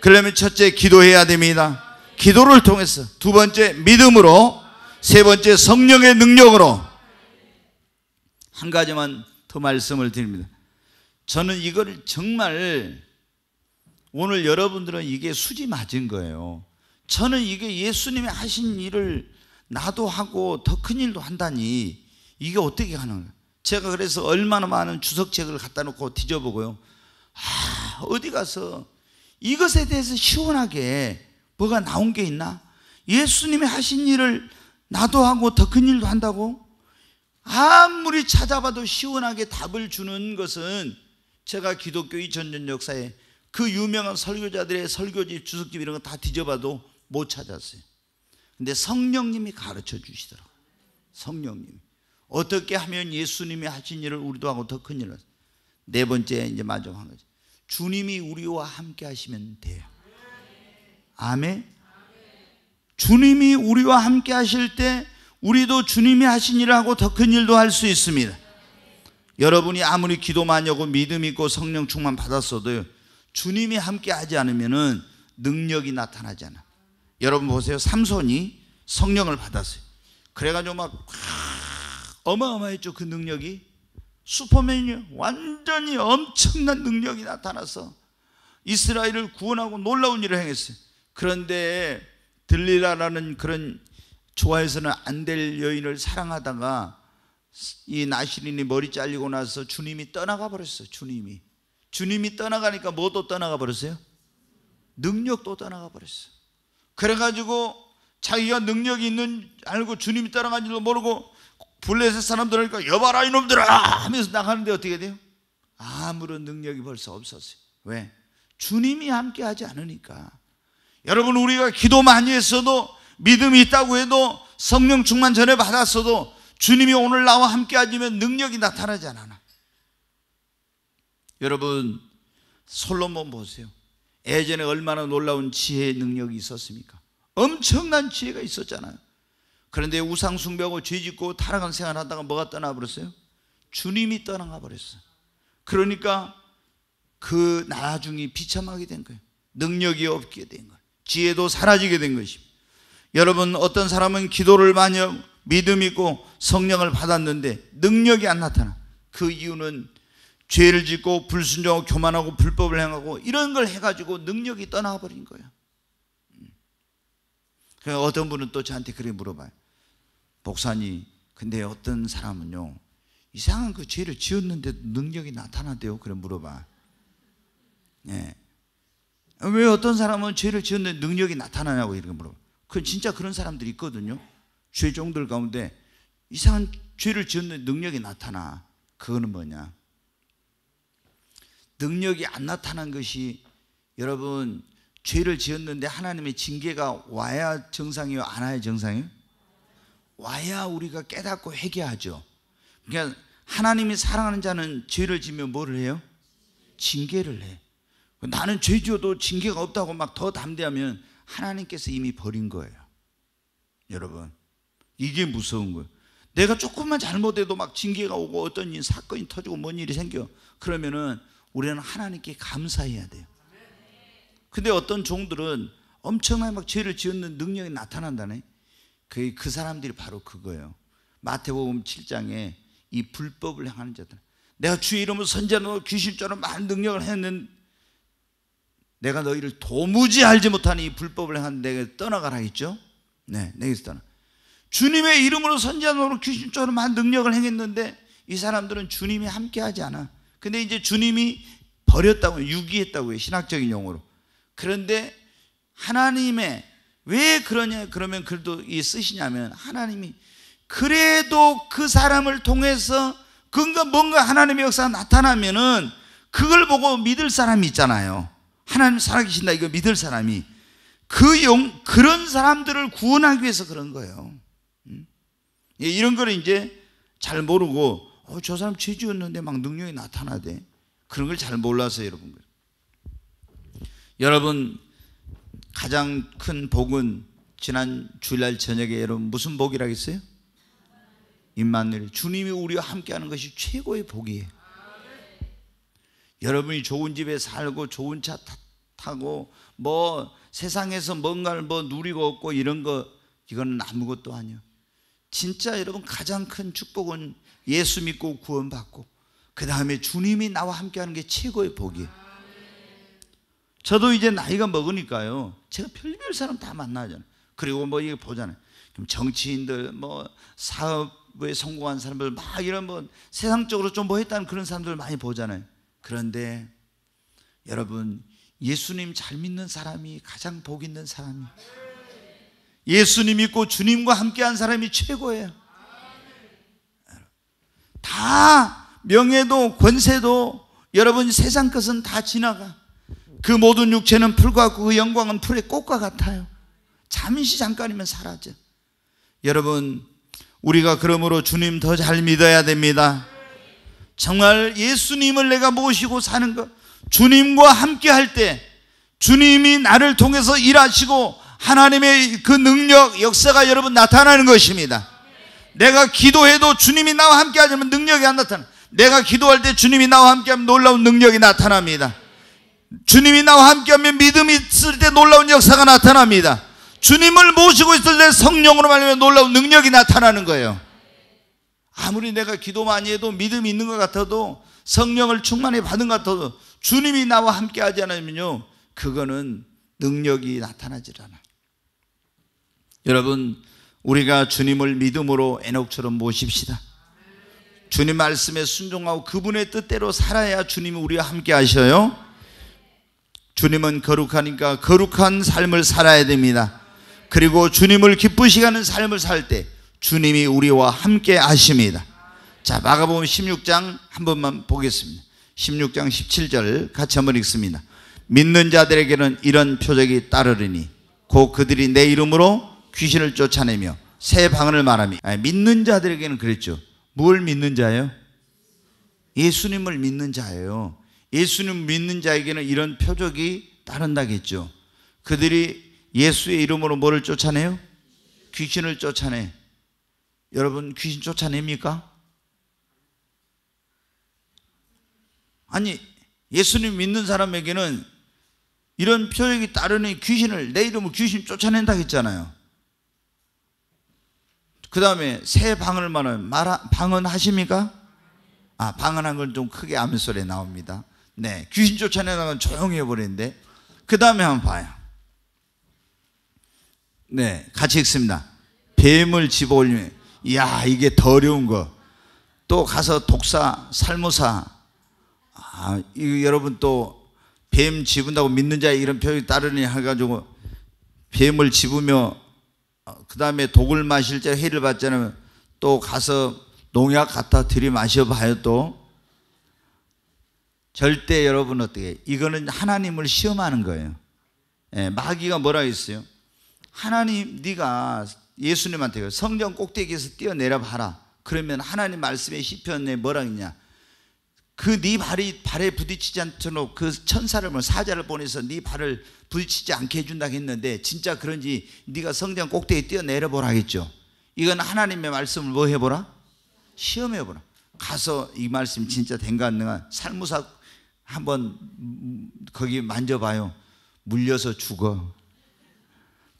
그러면 첫째 기도해야 됩니다. 기도를 통해서 두 번째 믿음으로 세 번째 성령의 능력으로 한 가지만 더 말씀을 드립니다. 저는 이걸 정말 오늘 여러분들은 이게 수지 맞은 거예요. 저는 이게 예수님이 하신 일을 나도 하고 더 큰 일도 한다니 이게 어떻게 가능한가? 제가 그래서 얼마나 많은 주석책을 갖다 놓고 뒤져보고요. 아, 어디 가서 이것에 대해서 시원하게 뭐가 나온 게 있나? 예수님이 하신 일을 나도 하고 더 큰 일도 한다고? 아무리 찾아봐도 시원하게 답을 주는 것은 제가 기독교 이전전 역사에 그 유명한 설교자들의 설교집, 주석집 이런 거 다 뒤져봐도 못 찾았어요. 근데 성령님이 가르쳐 주시더라고 성령님. 어떻게 하면 예수님이 하신 일을 우리도 하고 더 큰 일을. 네 번째 이제 마지막 한 거지. 주님이 우리와 함께 하시면 돼요. 아멘. 주님이 우리와 함께 하실 때 우리도 주님이 하신 일을 하고 더 큰 일도 할 수 있습니다. 여러분이 아무리 기도 많 하고 믿음 있고 성령 충만 받았어도 주님이 함께 하지 않으면 능력이 나타나잖아. 여러분 보세요. 삼손이 성령을 받았어요. 그래가지고 막 어마어마했죠. 그 능력이. 슈퍼맨이 완전히 엄청난 능력이 나타나서 이스라엘을 구원하고 놀라운 일을 행했어요. 그런데 들리라라는 그런 좋아해서는 안 될 여인을 사랑하다가 이 나시린이 머리 잘리고 나서 주님이 떠나가 버렸어 주님이. 주님이 떠나가니까 뭐도 떠나가 버렸어요? 능력도 떠나가 버렸어 그래가지고 자기가 능력이 있는 알고 주님이 떠나간 줄도 모르고 불레셋 사람들이니까 그러니까 여봐라 이놈들아 하면서 나가는데 어떻게 돼요? 아무런 능력이 벌써 없었어요. 왜? 주님이 함께 하지 않으니까. 여러분 우리가 기도 많이 했어도 믿음이 있다고 해도 성령 충만 전에 받았어도 주님이 오늘 나와 함께 하시면 능력이 나타나지 않아. 여러분 솔로몬 보세요. 예전에 얼마나 놀라운 지혜의 능력이 있었습니까? 엄청난 지혜가 있었잖아요. 그런데 우상 숭배하고 죄짓고 타락한 생활하다가 뭐가 떠나버렸어요? 주님이 떠나가 버렸어요. 그러니까 그 나중이 비참하게 된 거예요. 능력이 없게 된 거예요. 지혜도 사라지게 된 것입니다. 여러분 어떤 사람은 기도를 많이 믿음 있고 성령을 받았는데 능력이 안 나타나. 그 이유는 죄를 짓고 불순종하고 교만하고 불법을 행하고 이런 걸 해가지고 능력이 떠나버린 거예요. 그래서 어떤 분은 또 저한테 그렇게 물어봐요. 목사님, 근데 어떤 사람은요, 이상한 그 죄를 지었는데 능력이 나타나대요. 그래 물어봐. 예. 왜 어떤 사람은 죄를 지었는데 능력이 나타나냐고 이렇게 물어봐. 그 진짜 그런 사람들이 있거든요. 죄종들 가운데 이상한 죄를 지었는데 능력이 나타나. 그거는 뭐냐? 능력이 안 나타난 것이 여러분 죄를 지었는데 하나님의 징계가 와야 정상이요 안 와야 정상이요? 와야 우리가 깨닫고 회개하죠. 그러니까 하나님이 사랑하는 자는 죄를 지면 뭐를 해요? 징계를 해. 나는 죄 지어도 징계가 없다고 막 더 담대하면 하나님께서 이미 버린 거예요. 여러분, 이게 무서운 거예요. 내가 조금만 잘못해도 막 징계가 오고 어떤 일, 사건이 터지고 뭔 일이 생겨. 그러면은 우리는 하나님께 감사해야 돼요. 근데 어떤 종들은 엄청나게 막 죄를 지었는 능력이 나타난다네. 그, 그 사람들이 바로 그거예요. 마태복음 7장에 이 불법을 향하는 자들. 내가 주의 이름으로 선지하는 귀신처럼 많은 능력을 했는 내가 너희를 도무지 알지 못하니 불법을 한 내게 떠나가라 했죠. 네, 내게서 떠나. 주님의 이름으로 선지자노로 귀신처럼 한 능력을 행했는데 이 사람들은 주님이 함께하지 않아. 근데 이제 주님이 버렸다고 유기했다고 해 신학적인 용어로. 그런데 하나님의 왜 그러냐 그러면 그래도 이 쓰시냐면 하나님이 그래도 그 사람을 통해서 그러 그러니까 뭔가 하나님의 역사가 나타나면은 그걸 보고 믿을 사람이 있잖아요. 하나님 살아계신다 이거 믿을 사람이 그 용, 그런 사람들을 구원하기 위해서 그런 거예요. 음? 예, 이런 거를 이제 잘 모르고 어, 저 사람 죄지었는데 막 능력이 나타나대. 그런 걸 잘 몰라서 여러분. 여러분 가장 큰 복은 지난 주일날 저녁에 여러분 무슨 복이라고 했어요? 임만늘 마 주님이 우리와 함께하는 것이 최고의 복이에요. 여러분이 좋은 집에 살고 좋은 차 타고 뭐 세상에서 뭔가를 뭐 누리고 얻고 이런 거 이거는 아무것도 아니요. 진짜 여러분 가장 큰 축복은 예수 믿고 구원받고 그 다음에 주님이 나와 함께하는 게 최고의 복이에요. 저도 이제 나이가 먹으니까요. 제가 별별 사람 다 만나잖아요. 그리고 뭐 이게 보잖아요. 그럼 정치인들 뭐 사업에 성공한 사람들 막 이런 뭐 세상적으로 좀 뭐 했다는 그런 사람들 많이 보잖아요. 그런데 여러분 예수님 잘 믿는 사람이 가장 복 있는 사람이 예수님 믿고 주님과 함께한 사람이 최고예요. 다 명예도 권세도 여러분 세상 것은 다 지나가. 그 모든 육체는 풀과 같고 그 영광은 풀의 꽃과 같아요. 잠시 잠깐이면 사라져. 여러분 우리가 그러므로 주님 더 잘 믿어야 됩니다. 정말 예수님을 내가 모시고 사는 것, 주님과 함께 할 때, 주님이 나를 통해서 일하시고 하나님의 그 능력, 역사가 여러분 나타나는 것입니다. 내가 기도해도 주님이 나와 함께 하자면 능력이 안 나타나. 내가 기도할 때 주님이 나와 함께 하면 놀라운 능력이 나타납니다. 주님이 나와 함께 하면 믿음이 있을 때 놀라운 역사가 나타납니다. 주님을 모시고 있을 때 성령으로 말하면 놀라운 능력이 나타나는 거예요. 아무리 내가 기도 많이 해도 믿음이 있는 것 같아도 성령을 충만히 받은 것 같아도 주님이 나와 함께 하지 않으면요. 그거는 능력이 나타나질 않아. 여러분, 우리가 주님을 믿음으로 에녹처럼 모십시다. 주님 말씀에 순종하고 그분의 뜻대로 살아야 주님이 우리와 함께 하셔요. 주님은 거룩하니까 거룩한 삶을 살아야 됩니다. 그리고 주님을 기쁘시게 하는 삶을 살 때, 주님이 우리와 함께 하십니다. 자, 마가복음 16장 한 번만 보겠습니다. 16장 17절 같이 한번 읽습니다. 믿는 자들에게는 이런 표적이 따르리니 곧 그들이 내 이름으로 귀신을 쫓아내며 새 방언을 말하며 믿는 자들에게는 그랬죠. 뭘 믿는 자예요? 예수님을 믿는 자예요. 예수님 믿는 자에게는 이런 표적이 따른다겠죠. 그들이 예수의 이름으로 뭐를 쫓아내요? 귀신을 쫓아내. 여러분 귀신 쫓아냅니까? 아니 예수님 믿는 사람에게는 이런 표적이 따르는 귀신을 내 이름으로 귀신 쫓아낸다 했잖아요. 그 다음에 새 방을 말하면 방언 하십니까? 아 방언한 건 좀 크게 아 소리 나옵니다. 네 귀신 쫓아내는 조용해 버리는데 그 다음에 한번 봐요. 네 같이 읽습니다. 뱀을 집어올리면 야 이게 더 어려운 거. 또 가서 독사, 살모사. 아, 이 여러분 또 뱀 집은다고 믿는 자 이런 표현이 따르니 해가지고 뱀을 집으며 어, 그 다음에 독을 마실 때 해를 받잖아또 가서 농약 갖다 들이마셔봐요 또. 절대 여러분 어떻게 이거는 하나님을 시험하는 거예요. 예, 마귀가 뭐라 했어요? 하나님 네가 예수님한테 성전 꼭대기에서 뛰어내려 봐라. 그러면 하나님 말씀의 시편에 뭐라 했냐? 그 네 발이 발에 부딪히지 않도록 그 천사를 뭐 사자를 보내서 네 발을 부딪히지 않게 해준다 했는데 진짜 그런지 네가 성전 꼭대기 뛰어내려 보라겠죠. 이건 하나님의 말씀을 뭐 해보라? 시험해 보라. 가서 이 말씀 진짜 된가 안 된가 살무사 한번 거기 만져봐요. 물려서 죽어.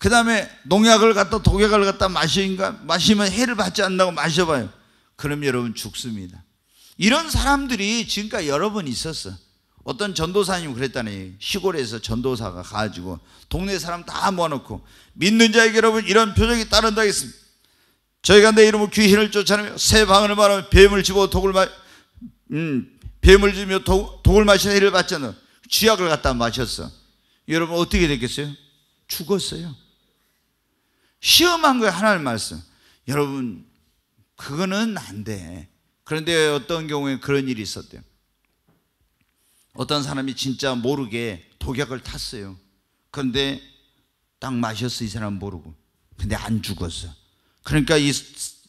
그 다음에 농약을 갖다 독약을 갖다 마시니까 마시면 해를 받지 않는다고 마셔봐요. 그럼 여러분 죽습니다. 이런 사람들이 지금까지 여러 번 있었어. 어떤 전도사님 그랬다니 시골에서 전도사가 가지고 동네 사람 다 모아놓고 믿는 자에게 여러분 이런 표정이 따른다 했습니다. 저희가 내 이름으로 귀신을 쫓아내며 새 방언을 말하면 뱀을 집어 독을 마, 음, 뱀을 주며 독, 독을 마시는 일을 받잖아는 쥐약을 갖다 마셨어. 여러분 어떻게 됐겠어요? 죽었어요. 시험한 거예요. 하나님 말씀. 여러분, 그거는 안 돼. 그런데 어떤 경우에 그런 일이 있었대요. 어떤 사람이 진짜 모르게 독약을 탔어요. 그런데 딱 마셨어. 이 사람 모르고. 근데 안 죽었어. 그러니까 이,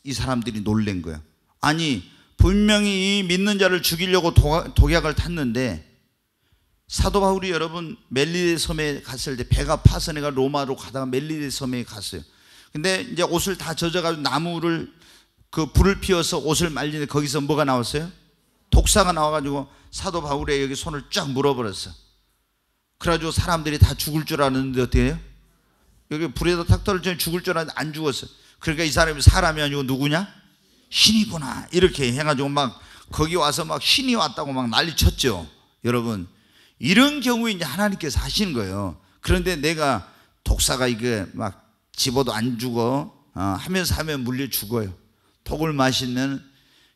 이 사람들이 놀란 거야. 아니, 분명히 이 믿는 자를 죽이려고 도, 독약을 탔는데 사도 바울이 여러분 멜리데 섬에 갔을 때 배가 파서 내가 로마로 가다가 멜리데 섬에 갔어요. 근데 이제 옷을 다 젖어가지고 나무를 그 불을 피워서 옷을 말리는데 거기서 뭐가 나왔어요? 독사가 나와가지고 사도 바울의 여기 손을 쫙 물어버렸어. 그래가지고 사람들이 다 죽을 줄 알았는데 어떻게 해요? 여기 불에다 탁떨어지 죽을 줄 알았는데 안 죽었어. 그러니까 이 사람이 사람이 아니고 누구냐? 신이구나. 이렇게 해가지고 막 거기 와서 막 신이 왔다고 막 난리 쳤죠. 여러분. 이런 경우에 이제 하나님께서 하시는 거예요. 그런데 내가 독사가 이게 막 집어도 안 죽어 어, 하면서 하면 물려 죽어요. 독을 마시면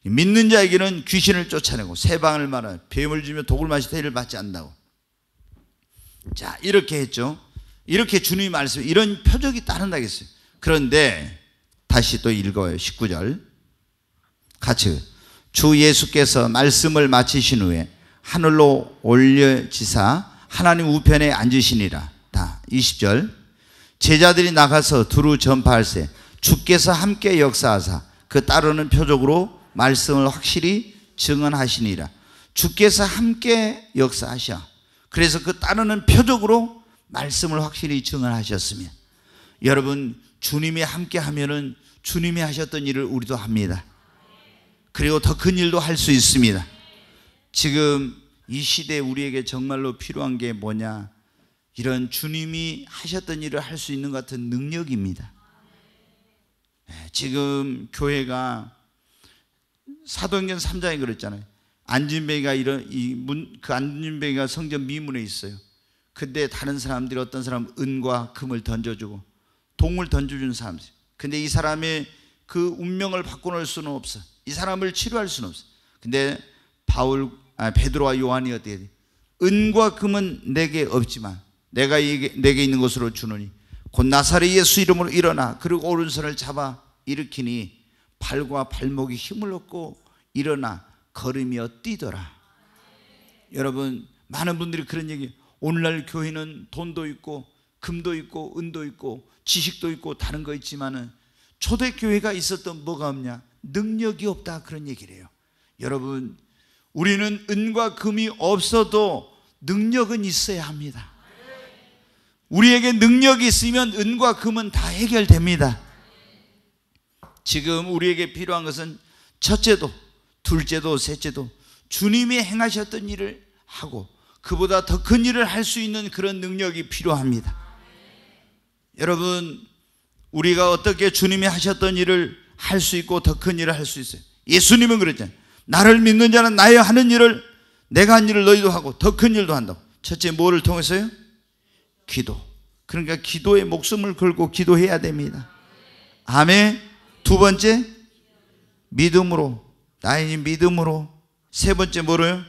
믿는 자에게는 귀신을 쫓아내고 세방을 말하며 뱀을 주며 독을 마시되 해를 받지 않는다고. 자 이렇게 했죠. 이렇게 주님이 말씀 이런 표적이 따른다겠어요. 그런데 다시 또 읽어요. 19절 같이 주 예수께서 말씀을 마치신 후에 하늘로 올려지사 하나님 우편에 앉으시니라. 다 20절 제자들이 나가서 두루 전파할세 주께서 함께 역사하사 그 따르는 표적으로 말씀을 확실히 증언하시니라. 주께서 함께 역사하셔. 그래서 그 따르는 표적으로 말씀을 확실히 증언하셨으며 여러분 주님이 함께 하면은 주님이 하셨던 일을 우리도 합니다. 그리고 더 큰 일도 할 수 있습니다. 지금 이 시대에 우리에게 정말로 필요한 게 뭐냐? 이런 주님이 하셨던 일을 할 수 있는 같은 능력입니다. 예, 지금 교회가 사도행전 3장에 그랬잖아요. 안진뱅가 이런 이 문 그 안진뱅가 성전 미문에 있어요. 근데 다른 사람들이 어떤 사람 은과 금을 던져주고 동을 던져주사람 근데 이 사람의 그 운명을 바꿔놓 수는 없어. 이 사람을 치료할 수는 없어. 근데 바울 아, 베드로와 요한이 어떻게 돼? 은과 금은 내게 없지만 내가 내게 있는 것으로 주느니 곧 나사렛 예수 이름으로 일어나 그리고 오른손을 잡아 일으키니 발과 발목이 힘을 얻고 일어나 걸으며 뛰더라. 여러분 많은 분들이 그런 얘기 오늘날 교회는 돈도 있고 금도 있고 은도 있고 지식도 있고 다른 거 있지만은 초대 교회가 있었던 뭐가 없냐 능력이 없다 그런 얘기를 해요. 여러분 우리는 은과 금이 없어도 능력은 있어야 합니다. 우리에게 능력이 있으면 은과 금은 다 해결됩니다. 지금 우리에게 필요한 것은 첫째도, 둘째도, 셋째도 주님이 행하셨던 일을 하고 그보다 더 큰 일을 할 수 있는 그런 능력이 필요합니다. 여러분, 우리가 어떻게 주님이 하셨던 일을 할 수 있고 더 큰 일을 할 수 있어요? 예수님은 그랬잖아요. 나를 믿는 자는 나의 하는 일을 내가 한 일을 너희도 하고 더 큰 일도 한다고. 첫째 뭐를 통해서요? 기도. 그러니까 기도에 목숨을 걸고 기도해야 됩니다. 아멘. 두 번째 믿음으로 나인이 믿음으로 세 번째 뭐를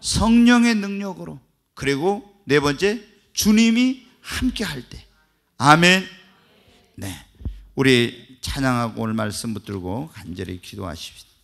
성령의 능력으로 그리고 네 번째 주님이 함께 할 때. 아멘. 네. 우리 찬양하고 오늘 말씀 붙들고 간절히 기도하십시다.